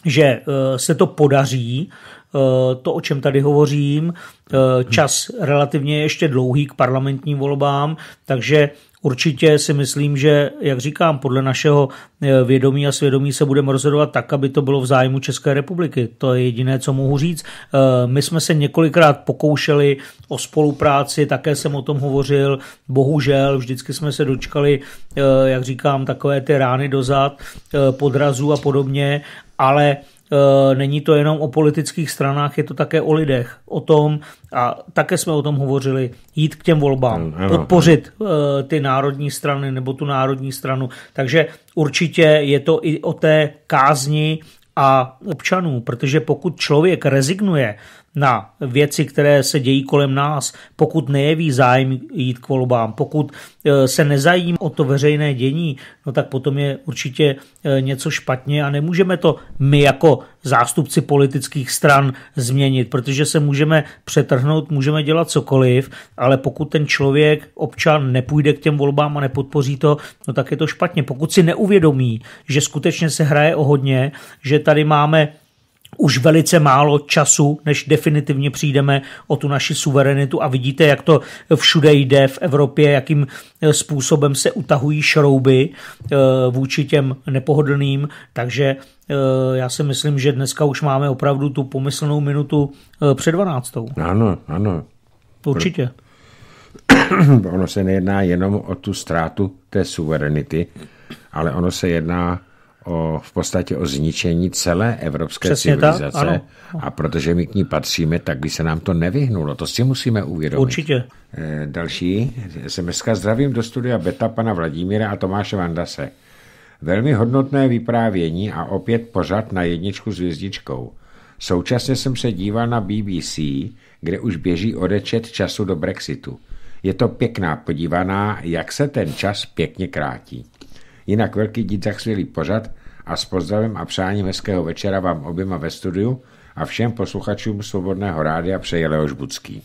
že se to podaří Eh, to, o čem tady hovořím. Eh, čas relativně je ještě dlouhý k parlamentním volbám, takže Určitě si myslím, že, jak říkám, podle našeho eh, vědomí a svědomí se budeme rozhodovat tak, aby to bylo v zájmu České republiky. To je jediné, co mohu říct. My jsme se několikrát pokoušeli o spolupráci, také jsem o tom hovořil. Bohužel, vždycky jsme se dočkali, jak říkám, takové ty rány dozad, podrazu a podobně, ale Eh, není to jenom o politických stranách, je to také o lidech, o tom, a také jsme o tom hovořili, jít k těm volbám, ano, podpořit eh, ty národní strany nebo tu národní stranu. Takže určitě je to i o té kázni a občanů, protože pokud člověk rezignuje na věci, které se dějí kolem nás, pokud nejeví zájem jít k volbám, pokud e, se nezajím o to veřejné dění, no tak potom je určitě e, něco špatně a nemůžeme to my jako zástupci politických stran změnit, protože se můžeme přetrhnout, můžeme dělat cokoliv, ale pokud ten člověk, občan nepůjde k těm volbám a nepodpoří to, no tak je to špatně. Pokud si neuvědomí, že skutečně se hraje o hodně, že tady máme už velice málo času, než definitivně přijdeme o tu naši suverenitu a vidíte, jak to všude jde v Evropě, jakým e, způsobem se utahují šrouby e, vůči těm nepohodlným, takže e, já si myslím, že dneska už máme opravdu tu pomyslnou minutu před 12. Ano, ano. Určitě. Ono se nejedná jenom o tu ztrátu té suverenity, ale ono se jedná o, v podstatě o zničení celé evropské Přesně civilizace. Tak, ano. A protože my k ní patříme, tak by se nám to nevyhnulo. To si musíme uvědomit. Určitě. E, další dneska zdravím do studia Beta pana Vladimíra a Tomáše Vandase. Velmi hodnotné vyprávění a opět pořad na jedničku s hvězdičkou. Současně jsem se díval na BBC, kde už běží odečet času do Brexitu. Je to pěkná podívaná, jak se ten čas pěkně krátí. Jinak velký dík za chvíli pořad a s pozdravem a přáním hezkého večera vám oběma ve studiu a všem posluchačům Svobodného rádia přeje Leoš Budský.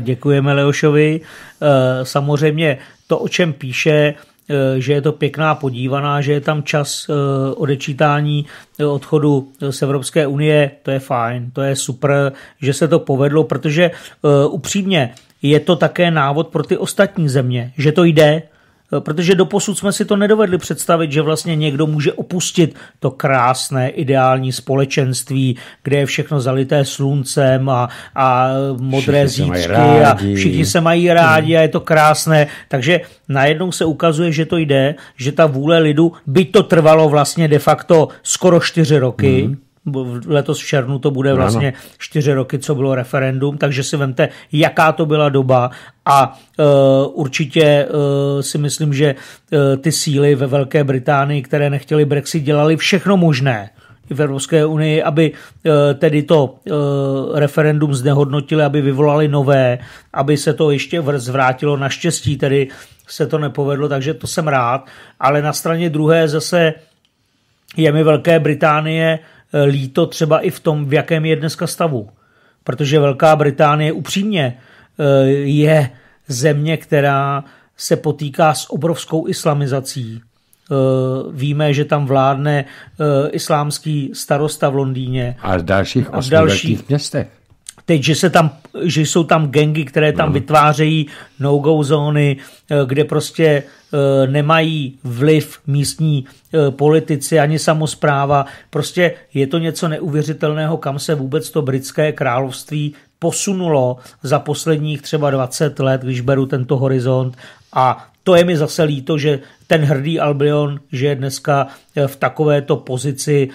Děkujeme Leošovi. Eh, samozřejmě to, o čem píše, eh, že je to pěkná podívaná, že je tam čas eh, odečítání odchodu z Evropské unie, to je fajn, to je super, že se to povedlo, protože upřímně je to také návod pro ty ostatní země, že to jde, Eh, protože doposud jsme si to nedovedli představit, že vlastně někdo může opustit to krásné ideální společenství, kde je všechno zalité sluncem a, a modré zítřky a všichni se mají rádi a je to krásné. Takže najednou se ukazuje, že to jde, že ta vůle lidu, by to trvalo vlastně de facto skoro čtyři roky, mm letos v červnu to bude vlastně ano. čtyři roky, co bylo referendum, takže si vemte, jaká to byla doba a e, určitě e, si myslím, že e, ty síly ve Velké Británii, které nechtěli Brexit, dělali všechno možné v Evropské unii, aby e, tedy to e, referendum znehodnotili, aby vyvolali nové, aby se to ještě zvrátilo. Naštěstí tedy se to nepovedlo, takže to jsem rád. Ale na straně druhé zase je mi Velké Británie líto třeba i v tom, v jakém je dneska stavu. Protože Velká Británie upřímně eh, je země, která se potýká s obrovskou islamizací. Eh, víme, že tam vládne eh, islámský starosta v Londýně. A v dalších v dalších, městech. Teď, že, se tam, že jsou tam gengy, které tam mm. vytvářejí no-go zóny, eh, kde prostě eh, nemají vliv místní eh, politici ani samozpráva. Prostě je to něco neuvěřitelného, kam se vůbec to britské království posunulo za posledních třeba 20 let, když beru tento horizont a to je mi zase líto, že ten hrdý Albion, že je dneska v takovéto pozici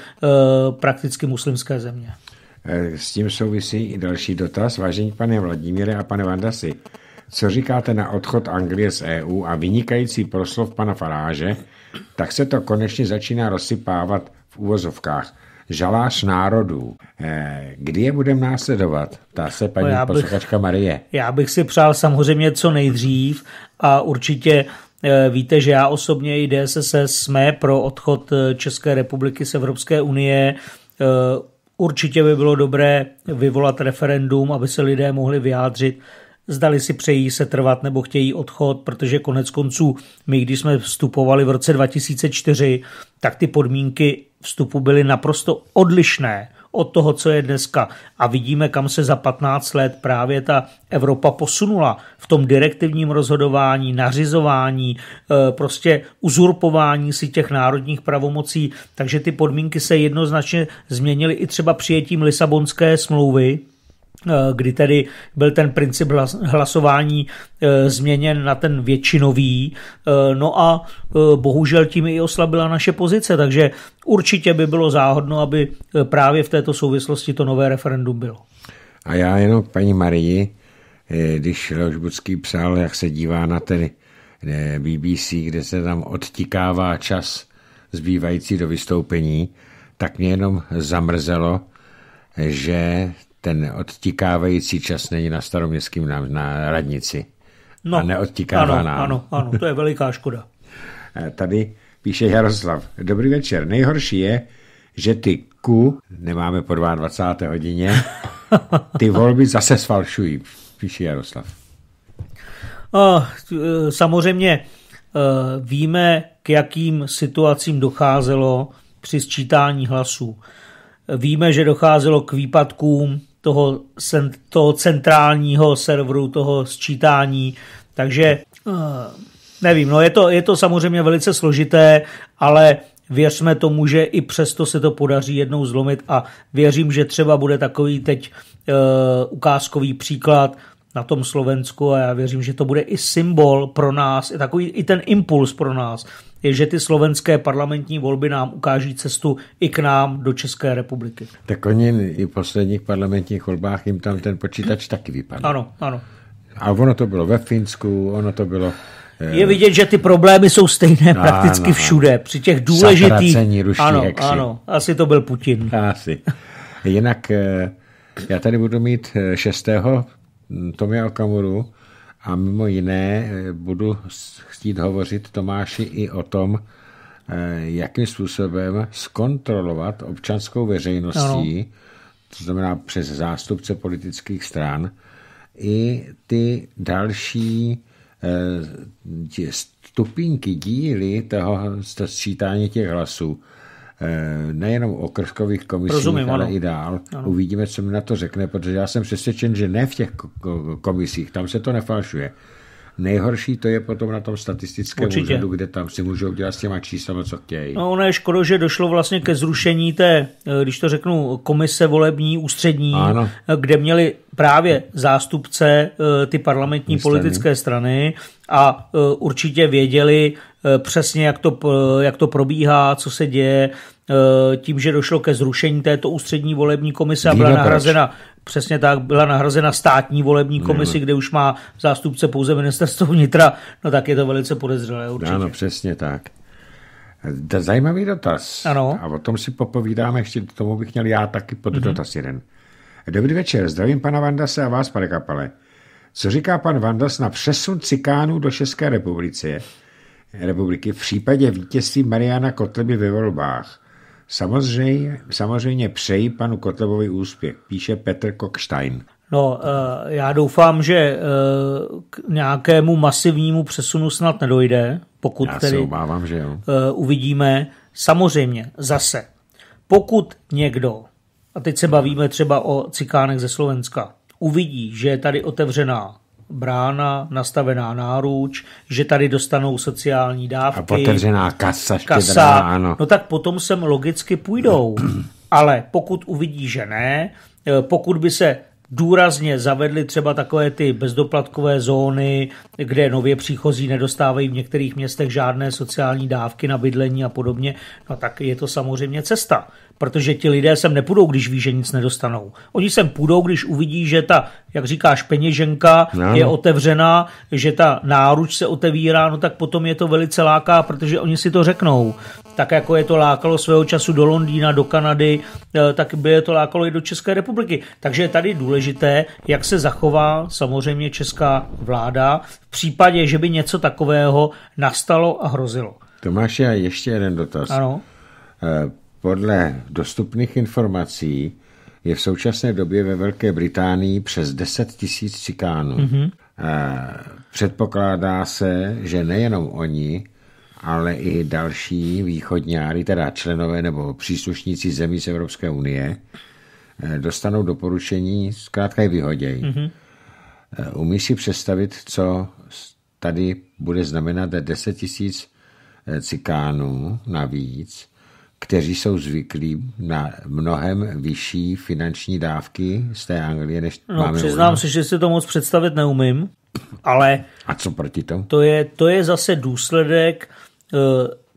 prakticky muslimské země. Eh, s tím souvisí i další dotaz. Vážení pane Vladimíre a pane Vandasi, co říkáte na odchod Anglie z EU a vynikající proslov pana Faráže, tak se to konečně začíná rozsypávat v úvozovkách. Žalář národů. Eh, kdy je budeme následovat? Ta se no, paní no posluchačka Marie. Já bych si přál samozřejmě co nejdřív a určitě eh, Víte, že já osobně i DSS jsme pro odchod České republiky z Evropské unie Určitě by bylo dobré vyvolat referendum, aby se lidé mohli vyjádřit, zdali si přejí se trvat nebo chtějí odchod, protože konec konců my, když jsme vstupovali v roce 2004, tak ty podmínky vstupu byly naprosto odlišné od toho, co je dneska. A vidíme, kam se za 15 let právě ta Evropa posunula v tom direktivním rozhodování, nařizování, e, prostě uzurpování si těch národních pravomocí. Takže ty podmínky se jednoznačně změnily i třeba přijetím Lisabonské smlouvy, Eh, kdy tedy byl ten princip hlasování eh, změněn na ten většinový, eh, no a bohužel tím i oslabila naše pozice, takže určitě by bylo záhodno, aby právě v této souvislosti to nové referendum bylo. A já jenom k paní Marii, když Ložbucký psal, jak se dívá na ten BBC, kde se tam odtikává čas zbývající do vystoupení, tak mě jenom zamrzelo, že ten odtikávající čas není na staroměstském na, na radnici. No, a neodtikává ano, nám. Ano, ano, to je veliká škoda. Eh, tady píše Jaroslav. Dobrý večer. Nejhorší je, že ty ku nemáme po 22. hodině, ty volby zase sfalšují, píše Jaroslav. A, eh, samozřejmě eh, víme, k jakým situacím docházelo při sčítání hlasů. Víme, že docházelo k výpadkům toho, toho centrálního serveru, toho sčítání. Takže eh, nevím, no je to, je to samozřejmě velice složité, ale věřme tomu, že i přesto se to podaří jednou zlomit a věřím, že třeba bude takový teď eh, ukázkový příklad na tom Slovensku a já věřím, že to bude i symbol pro nás, i takový i ten impuls pro nás, je, že ty slovenské parlamentní volby nám ukáží cestu i k nám do České republiky. Tak oni i v posledních parlamentních volbách jim tam ten počítač taky vypadl. Ano, ano. A ono to bylo ve Finsku, ono to bylo eh, je vidět, že ty problémy jsou stejné no, prakticky no, všude. Při těch důležitých... Ano, jaksi. ano, asi to byl Putin. Asi. Jinak eh, já tady budu mít eh, šestého hm, Tomě Okamuru a mimo jiné eh, budu chtít hovořit Tomáši i o tom, eh, jakým způsobem zkontrolovat občanskou veřejností, ano. to znamená přes zástupce politických stran, i ty další eh, stupínky díly toho sčítání těch hlasů. Eh, nejenom okrskových komisích, Rozumím, ale ano. i dál. Ano. Uvidíme, co mi na to řekne, protože já jsem přesvědčen, že ne v těch komisích, tam se to nefalšuje. Nejhorší to je potom na tom statistickém Určitě. úřadu, kde tam si můžou dělat s těma číslama, co chtějí. No, ono je škoda, že došlo vlastně ke zrušení té, eh, když to řeknu, komise volební, ústřední, ano. Eh, kde měli právě zástupce ty parlamentní Myslím. politické strany a určitě věděli, Eh, přesně, jak to, jak to probíhá, co se děje, eh, tím, že došlo ke zrušení této ústřední volební komise a byla nahrazena přesně tak, byla nahrazena státní volební komisi, kde už má zástupce pouze ministerstvo vnitra, no tak je to velice podezřelé určitě. Ano, přesně tak. Zajímavý dotaz. Ano. A o tom si popovídáme, ještě k tomu bych měl já taky pod mm-hmm. dotaz jeden. Dobrý večer, zdravím pana Vandase a vás, pane Kapale. Co říká pan Vandas na přesun cikánů do České republice? republiky v případě vítězství Mariana Kotleby ve volbách. Samozřejmě, samozřejmě přeji panu Kotlebovi úspěch, píše Petr Kokstein. No, eh, já doufám, že eh, k nějakému masivnímu přesunu snad nedojde, pokud já tedy obávám, že jo. Eh, uvidíme. Samozřejmě, zase, pokud někdo, a teď se bavíme třeba o cikánek ze Slovenska, uvidí, že je tady otevřená brána, nastavená náruč, že tady dostanou sociální dávky. A potevřená kasa, štědrá, kasa, ano. No tak potom sem logicky půjdou. Ale pokud uvidí, že ne, eh, pokud by se důrazně zavedly třeba takové ty bezdoplatkové zóny, kde nově příchozí nedostávají v některých městech žádné sociální dávky na bydlení a podobně, no tak je to samozřejmě cesta protože ti lidé sem nepůjdou, když ví, že nic nedostanou. Oni sem půjdou, když uvidí, že ta, jak říkáš, peněženka no. je otevřená, že ta náruč se otevírá, no tak potom je to velice láká, protože oni si to řeknou. Tak jako je to lákalo svého času do Londýna, do Kanady, eh, tak by je to lákalo i do České republiky. Takže je tady důležité, jak se zachová samozřejmě česká vláda v případě, že by něco takového nastalo a hrozilo. Tomáš, já ještě jeden dotaz. Ano eh, podle dostupných informací je v současné době ve Velké Británii přes 10 tisíc cikánů. Mm-hmm. Předpokládá se, že nejenom oni, ale i další východňáry, teda členové nebo příslušníci zemí z Evropské unie, eh, dostanou doporučení, zkrátka i vyhodějí. Mm-hmm. Eh, umí si představit, co tady bude znamenat 10 tisíc cikánů navíc, kteří jsou zvyklí na mnohem vyšší finanční dávky z té Anglie, než no, máme přiznám u se, že si to moc představit neumím, ale... A co proti tomu? To je, to je zase důsledek uh,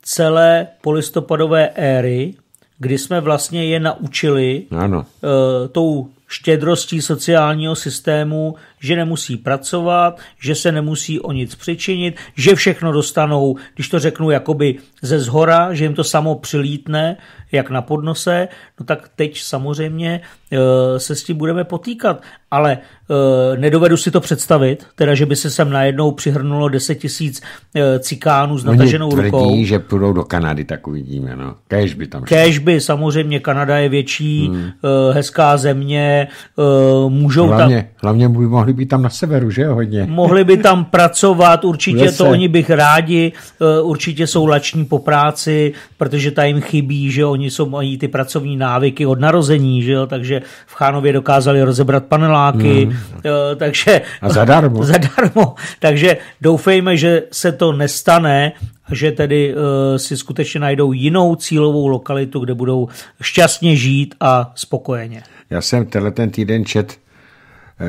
celé polistopadové éry, kdy jsme vlastně je naučili ano. Uh, tou štědrostí sociálního systému, že nemusí pracovat, že se nemusí o nic přičinit, že všechno dostanou, když to řeknu jakoby ze zhora, že jim to samo přilítne, jak na podnose, no tak teď samozřejmě eh, se s tím budeme potýkat, ale eh, nedovedu si to představit, teda, že by se sem najednou přihrnulo 10 tisíc eh, cikánů s nataženou tvrdí, rukou. že půjdou do Kanady, tak uvidíme, no. Kéž by tam Kéž by, samozřejmě, Kanada je větší, hmm. hezká země, můžou hlavně, tam... Hlavně by mohl mohli být tam na severu, že hodně. Mohli by tam pracovat, určitě to oni bych rádi, eh, určitě jsou lační po práci, protože ta jim chybí, že oni jsou, mají ty pracovní návyky od narození, že jo, takže v Chánově dokázali rozebrat paneláky, hmm. takže... A zadarmo. zadarmo. Takže doufejme, že se to nestane, že tedy uh, si skutečně najdou jinou cílovou lokalitu, kde budou šťastně žít a spokojeně. Já jsem tenhle ten týden čet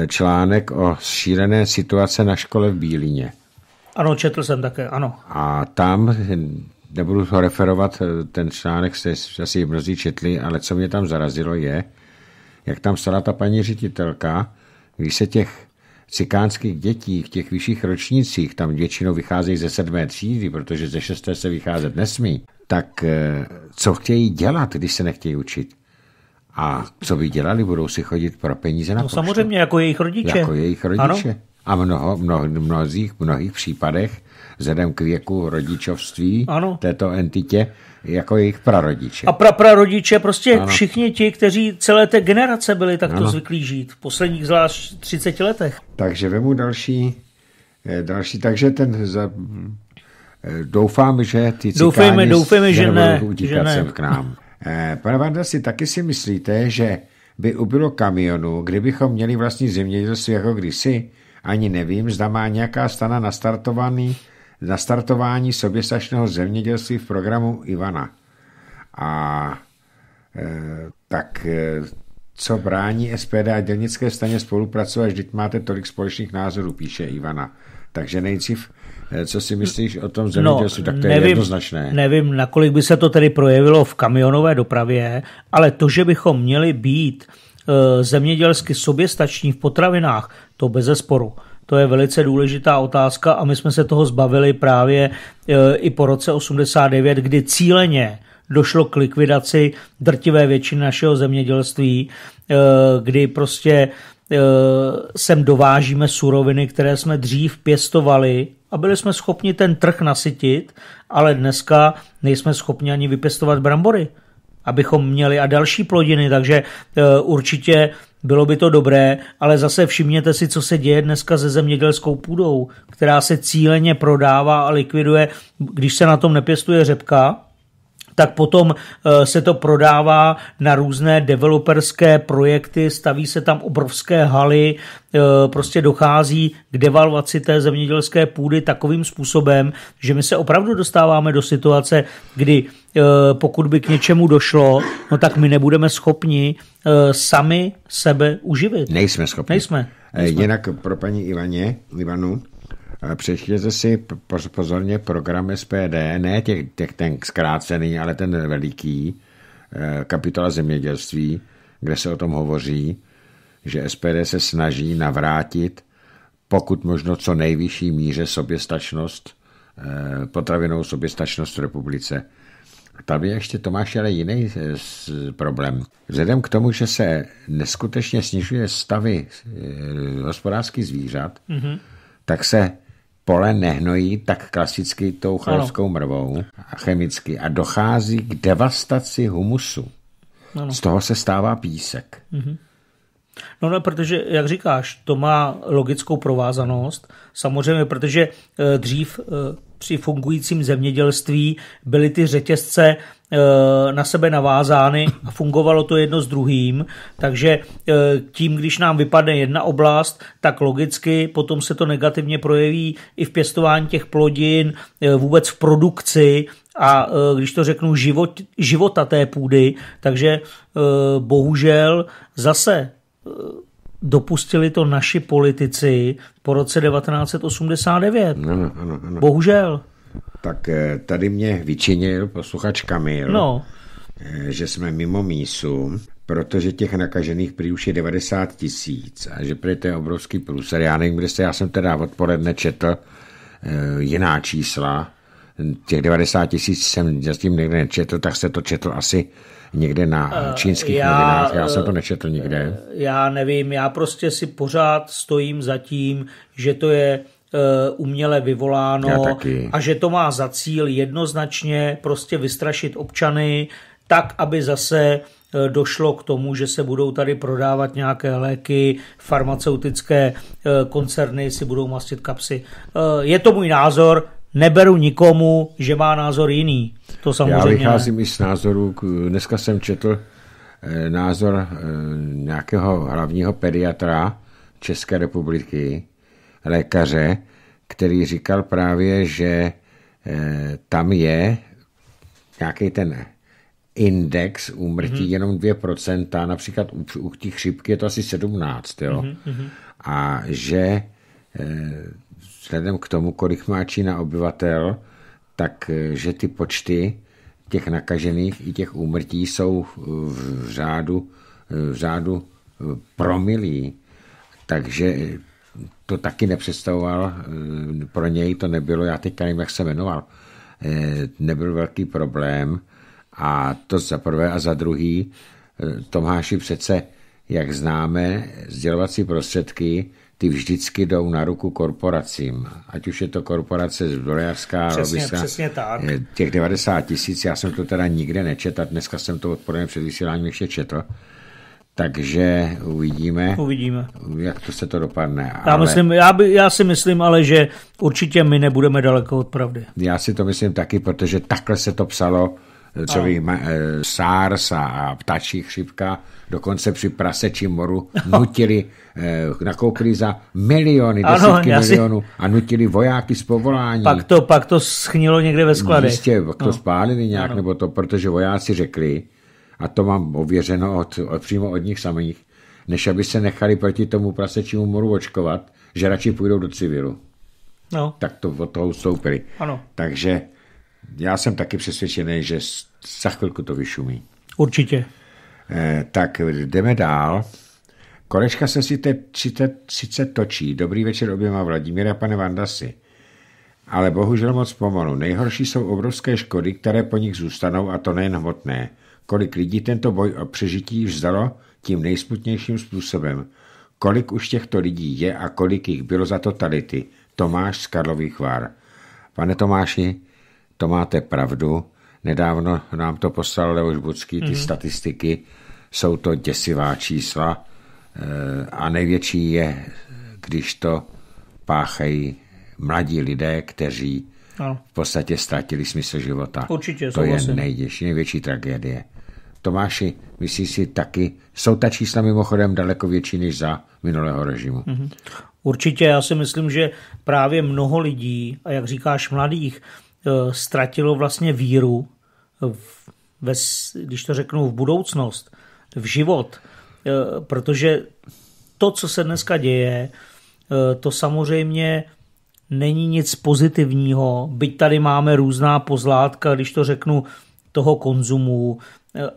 článek o šílené situace na škole v Bílině. Ano, četl jsem také, ano. A tam, nebudu to referovat, ten článek jste asi mnozí četli, ale co mě tam zarazilo je, jak tam stala ta paní ředitelka, když se těch cikánských dětí v těch vyšších ročnících, tam většinou vycházejí ze sedmé třídy, protože ze šesté se vycházet nesmí, tak eh, co chtějí dělat, když se nechtějí učit? A co by dělali? Budou si chodit pro peníze na no, poštu. samozřejmě, jako jejich rodiče. Jako jejich rodiče. Ano. A mnoho, mnoho, mnozích, mnohých případech, vzhledem k věku rodičovství ano. této entitě, jako jejich prarodiče. A prarodiče, prostě ano. všichni ti, kteří celé té generace byli takto ano. zvyklí žít, v posledních zvlášť 30 letech. Takže vemu další, eh, další takže ten za, eh, doufám, že ty cikáni doufejme, doufejme, že ne, že ne. k nám. Eh, pane Varda, si taky si myslíte, že by ubylo kamionu, kdybychom měli vlastní zemědělství jako kdysi? Ani nevím, zda má nějaká stana nastartovaný, nastartování soběstačného zemědělství v programu Ivana. A e, tak e, co brání SPD a dělnické staně spolupracovat, vždyť máte tolik společných názorů, píše Ivana. Takže nejdřív, eh, co si myslíš o tom no, zemědělství, no, tak to nevím, jednoznačné. Nevím, nakolik by se to tedy projevilo v kamionové dopravě, ale to, že bychom měli být eh, zemědělsky soběstační v potravinách, to bez zesporu. To je velice důležitá otázka a my jsme se toho zbavili právě eh, i po roce 89, kdy cíleně došlo k likvidaci drtivé většiny našeho zemědělství, kdy prostě Eh, sem dovážíme suroviny, které jsme dřív pěstovali a byli jsme schopni ten trh nasytit, ale dneska nejsme schopni ani vypěstovat brambory, abychom měli a další plodiny, takže eh, určitě bylo by to dobré, ale zase všimněte si, co se děje dneska se zemědělskou půdou, která se cíleně prodává a likviduje, když se na tom nepěstuje řepka, tak potom eh, se to prodává na různé developerské projekty, staví se tam obrovské haly, eh, prostě dochází k devalvaci té zemědělské půdy takovým způsobem, že my se opravdu dostáváme do situace, kdy eh, pokud by k něčemu došlo, no tak my nebudeme schopni sami sebe uživit. Nejsme schopni. Nejsme. Nejsme. Jinak pro paní Ivaně, Ivanu, Eh, Přečtěte si pozorně program SPD, ne těch, těch, ten zkrácený, ale ten veliký, eh, kapitola zemědělství, kde se o tom hovoří, že SPD se snaží navrátit pokud možno co nejvyšší míře soběstačnost, eh, potravinou soběstačnost v republice. Tady je ještě Tomáš ale jiný problém. Vzhledem k tomu, že se neskutečně snižuje stavy hospodářských zvířat, mm-hmm. tak se pole nehnojí tak klasicky tou chalskou mrvou a chemicky a dochází k devastaci humusu. Ano. Z toho se stává písek. Mhm. No ne, no, protože, jak říkáš, to má logickou provázanost. Samozřejmě, protože eh, dřív eh, při fungujícím zemědělství byly ty řetězce Eh, na sebe navázány a fungovalo to jedno s druhým, takže eh, tím, když nám vypadne jedna oblast, tak logicky potom se to negativně projeví i v pěstování těch plodin, eh, vůbec v produkci a když to řeknu život, života té půdy, takže bohužel zase dopustili to naši politici po roce 1989. Ano, ano, ano. Bohužel. Tak eh, tady mě vyčinil posluchač Kamil, no. Eh, že jsme mimo mísu, protože těch nakažených prý už je 90 tisíc a že prý to je obrovský průser. Já nevím, kde jste, já jsem teda odpoledne četl eh, jiná čísla, těch 90 tisíc jsem tím někde nečetl, tak se to četl asi někde na čínských já, novinách. Já jsem to nečetl nikde. Já nevím, já prostě si pořád stojím za tím, že to je Eh, uměle vyvoláno a že to má za cíl jednoznačně prostě vystrašit občany tak, aby zase eh, došlo k tomu, že se budou tady prodávat nějaké léky, farmaceutické eh, koncerny si budou mastit kapsy. Je to můj názor, neberu nikomu, že má názor jiný. To samozřejmě Já vycházím ne. i z názoru, dneska jsem četl názor nějakého hlavního pediatra České republiky, lékaře, který říkal právě, že eh, tam je nějaký ten index úmrtí mm jenom 2%, například u, u těch chřipky je to asi 17, jo? mm A že eh, vzhledem k tomu, kolik má Čína obyvatel, tak eh, že ty počty těch nakažených i těch úmrtí jsou v řádu, v řádu promilí. Takže to taky nepředstavoval, eh, pro něj to nebylo, já teďka nevím, jak se jmenoval, eh, nebyl velký problém a to za prvé a za druhý, eh, Tomáši přece, jak známe, sdělovací prostředky, ty vždycky jdou na ruku korporacím. Ať už je to korporace zbrojařská, lobistická. Těch 90 tisíc, já jsem to teda nikde nečetl, dneska jsem to odporně před vysíláním ještě četl. Takže uvidíme, uvidíme. jak to se to dopadne. Já, ale... myslím, já, by, já si myslím ale, že určitě my nebudeme daleko od pravdy. Já si to myslím taky, protože takhle se to psalo, co vím, eh, SARS a ptačí chřipka, dokonce při prasečím moru no. nutili, eh, nakoupili za miliony, ano, desítky ano, milionů si... a nutili vojáky z povolání. Pak to, pak to schnilo někde ve skladech. Jistě, pak to no. spálili nějak, ano. nebo to, protože vojáci řekli, a to mám ověřeno od, od, přímo od nich samých, než aby se nechali proti tomu prasečímu moru očkovat, že radši půjdou do civilu. No. Tak to od toho ustoupili. Ano. Takže já jsem taky přesvědčený, že za chvilku to vyšumí. Určitě. Eh, tak jdeme dál. Kolečka se si teď 30, 30 točí. Dobrý večer oběma Vladimíra a pane Vandasi. Ale bohužel moc pomalu. Nejhorší jsou obrovské škody, které po nich zůstanou a to nejen hmotné kolik lidí tento boj o přežití již vzalo tím nejsmutnějším způsobem. Kolik už těchto lidí je a kolik jich bylo za totality. Tomáš z Karlových Vár. Pane Tomáši, to máte pravdu. Nedávno nám to poslal Leoš Bucký, ty mm. statistiky. Jsou to děsivá čísla eh, a největší je, když to páchají mladí lidé, kteří v podstatě ztratili smysl života. Určitě, To je největší, největší tragédie. Tomáši, myslíš si taky, jsou ta čísla mimochodem daleko větší než za minulého režimu. Mhm. Určitě, já si myslím, že právě mnoho lidí, a jak říkáš mladých, eh, ztratilo vlastně víru, v, ve, když to řeknu, v budoucnost, v život, eh, protože to, co se dneska děje, eh, to samozřejmě není nic pozitivního, byť tady máme různá pozlátka, když to řeknu, toho konzumu,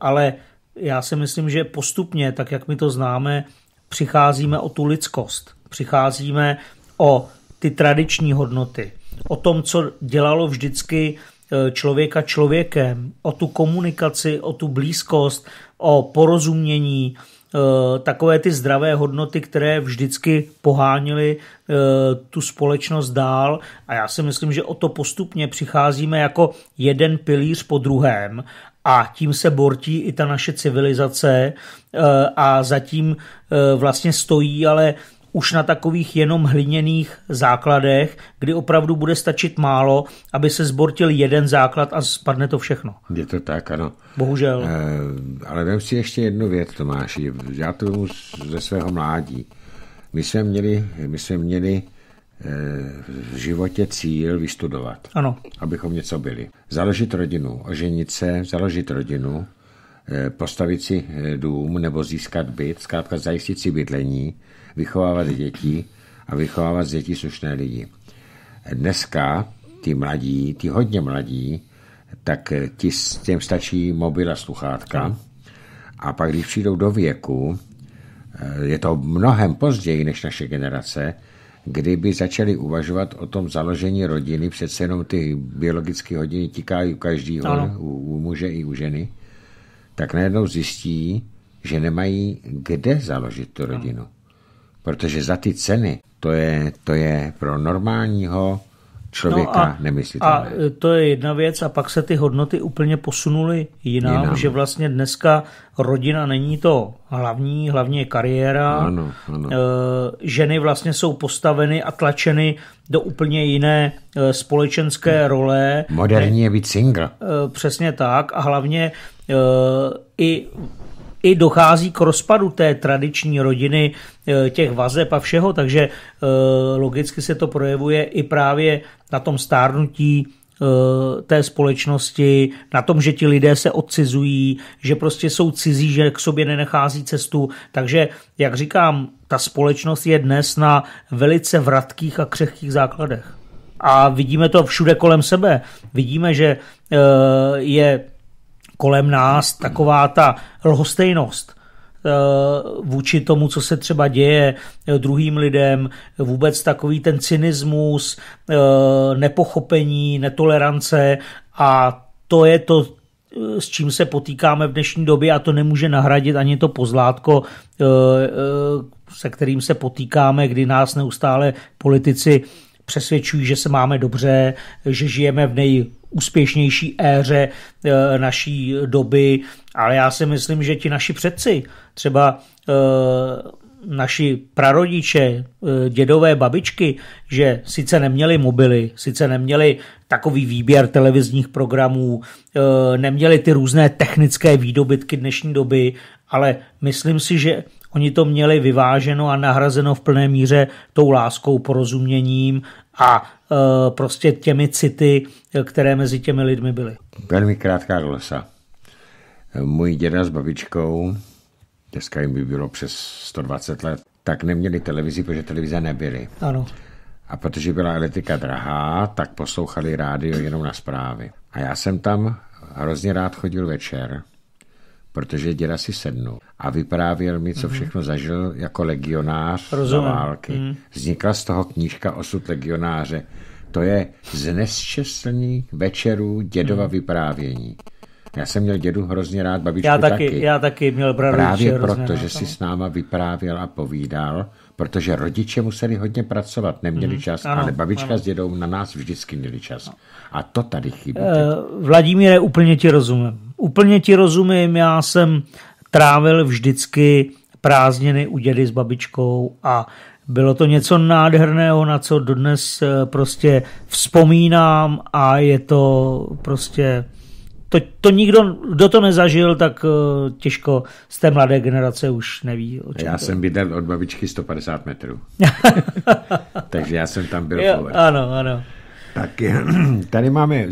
ale já si myslím, že postupně, tak jak my to známe, přicházíme o tu lidskost, přicházíme o ty tradiční hodnoty, o tom, co dělalo vždycky e, člověka člověkem, o tu komunikaci, o tu blízkost, o porozumění, e, takové ty zdravé hodnoty, které vždycky poháněly e, tu společnost dál a já si myslím, že o to postupně přicházíme jako jeden pilíř po druhém a tím se bortí i ta naše civilizace eh, a zatím eh, vlastně stojí, ale už na takových jenom hliněných základech, kdy opravdu bude stačit málo, aby se zbortil jeden základ a spadne to všechno. Je to tak, ano. Bohužel. E, ale vem si ještě jednu věc, Tomáši. Já to ze svého mládí. My jsme měli, my jsme měli e, v životě cíl vystudovat. Ano. Abychom něco byli. Založit rodinu, oženit se, založit rodinu, eh, postavit si eh, dům nebo získat byt, zkrátka zajistit si bydlení, vychovávat děti a vychovávat z dětí slušné lidi. Dneska ty mladí, ty hodně mladí, tak eh, ti, s těm stačí mobil a sluchátka. A pak, když přijdou do věku, je to mnohem později než naše generace, kdyby začali uvažovat o tom založení rodiny, přece jenom ty biologické hodiny tikají u každého, ano. u, u muže i u ženy, tak najednou zjistí, že nemají kde založit tu rodinu. Ano. Protože za ty ceny, to je, to je pro normálního člověka no a, nemyslitelné. A e, to je jedna věc a pak se ty hodnoty úplně posunuly jinam, jinam. že vlastně dneska rodina není to hlavní, hlavně je kariéra. Ano, ano. E, ženy vlastně jsou postaveny a tlačeny do úplně jiné e, společenské role. Moderní je být single. Přesně tak a hlavně i i dochází k rozpadu té tradiční rodiny, těch vazeb a všeho, takže logicky se to projevuje i právě na tom stárnutí eh, té společnosti, na tom, že ti lidé se odcizují, že prostě jsou cizí, že k sobě nenechází cestu. Takže, jak říkám, ta společnost je dnes na velice vratkých a křehkých základech. A vidíme to všude kolem sebe. Vidíme, že eh, je kolem nás taková ta lhostejnost – Eh, vůči tomu, co se třeba děje eh, druhým lidem, vůbec takový ten cynismus, eh, nepochopení, netolerance a to je to, s čím se potýkáme v dnešní době a to nemůže nahradit ani to pozlátko, se kterým se potýkáme, kdy nás neustále politici přesvědčují, že se máme dobře, že žijeme v nej úspěšnější éře eh, naší doby, ale já si myslím, že ti naši předci, třeba eh, naši prarodiče, eh, dědové, babičky, že sice neměli mobily, sice neměli takový výběr televizních programů, neměli ty různé technické výdobytky dnešní doby, ale myslím si, že oni to měli vyváženo a nahrazeno v plné míře tou láskou, porozuměním a Eh, prostě těmi city, které mezi těmi lidmi byly. Velmi krátká glosa. Můj děda s babičkou, dneska jim by bylo přes 120 let, tak neměli televizi, protože televize nebyly. Ano. A protože byla elektrika drahá, tak poslouchali rádio jenom na zprávy. A já jsem tam hrozně rád chodil večer protože děda si sednul a vyprávěl mi, co mhm. všechno zažil jako legionář Rozumím. za války. Mhm. Vznikla z toho knížka Osud legionáře. To je z nesčestných večerů dědova mhm. vyprávění. Já jsem měl dědu hrozně rád, babičku já taky. taky. Já taky měl bradu Právě proto, že si no. s náma vyprávěl a povídal protože rodiče museli hodně pracovat, neměli mm čas, ano, ale babička ano. s dědou na nás vždycky měli čas. No. A to tady chybí. Uh, Vladimíre, úplně ti rozumím. Úplně ti rozumím, já jsem trávil vždycky prázdniny u dědy s babičkou a bylo to něco nádherného, na co dodnes eh, prostě vzpomínám a je to prostě to, to nikdo, kdo to nezažil, tak eh, těžko z té mladé generace už neví. O čem já to. jsem bydlel od babičky 150 metrů. Takže já jsem tam byl. Jo, ano, ano. Tak tady máme,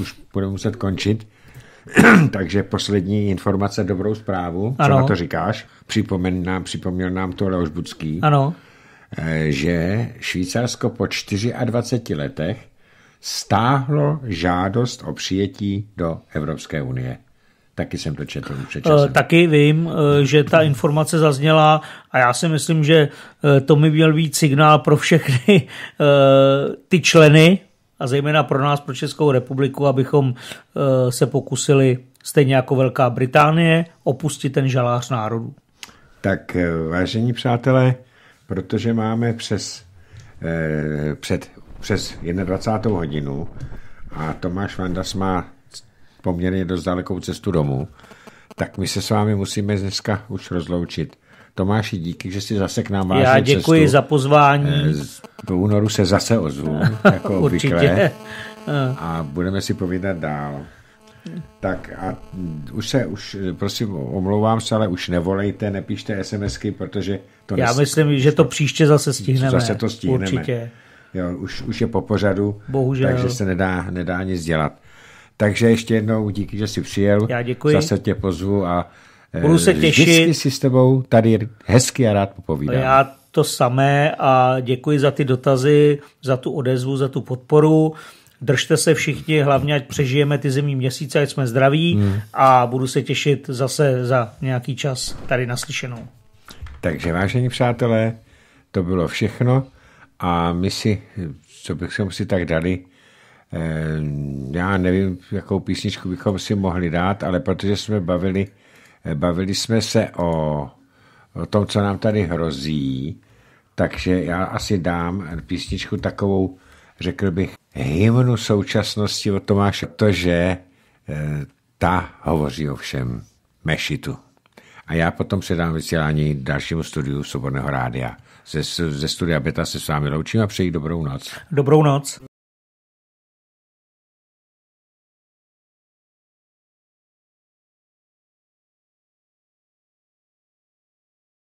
už budeme muset končit. Takže poslední informace, dobrou zprávu. Ano. Co na to říkáš? Připomen nám, připomněl nám to Leoš Budský. Ano. Eh, že Švýcarsko po 24 letech stáhlo žádost o přijetí do Evropské unie. Taky jsem to četl před časem. Eh, taky vím, eh, že ta informace zazněla a já si myslím, že eh, to mi měl být signál pro všechny ty členy a zejména pro nás, pro Českou republiku, abychom se pokusili stejně jako Velká Británie opustit ten žalář národů. Tak vážení přátelé, protože máme přes před přes 21. hodinu a Tomáš Vandas má poměrně dost dalekou cestu domů, tak my se s vámi musíme dneska už rozloučit. Tomáši, díky, že jsi zase k nám vážil Já děkuji cestu. za pozvání. Eh, v únoru se zase ozvu, jako obvykle. a budeme si povídat dál. Tak a už se, už prosím, omlouvám se, ale už nevolejte, nepíšte SMSky, protože to... Já nes... myslím, že to příště zase stihneme. Zase to stihneme. Určitě. Jo, už, už je po pořadu, Bohužel. takže se nedá, nedá nic dělat. Takže ještě jednou díky, že jsi přijel. Já děkuji. Zase tě pozvu a eh, Budu se těšit. Vždycky si s tebou tady hezky a rád popovídám. Já to samé a děkuji za ty dotazy, za tu odezvu, za tu podporu. Držte se všichni, hlavně ať přežijeme ty zimní měsíce, ať jsme zdraví hmm. a budu se těšit zase za nějaký čas tady naslyšenou. Takže vážení přátelé, to bylo všechno. A my si, co bychom si tak dali, eh, já nevím, jakou písničku bychom si mohli dát, ale protože jsme bavili, eh, bavili jsme se o, o tom, co nám tady hrozí, takže já asi dám písničku takovou, řekl bych, hymnu současnosti od Tomáše, protože eh, ta hovoří o všem mešitu. A já potom předám vysílání dalšímu studiu Svobodného rádia ze, ze Studia Beta se s vámi loučím a přeji dobrou noc. Dobrou noc.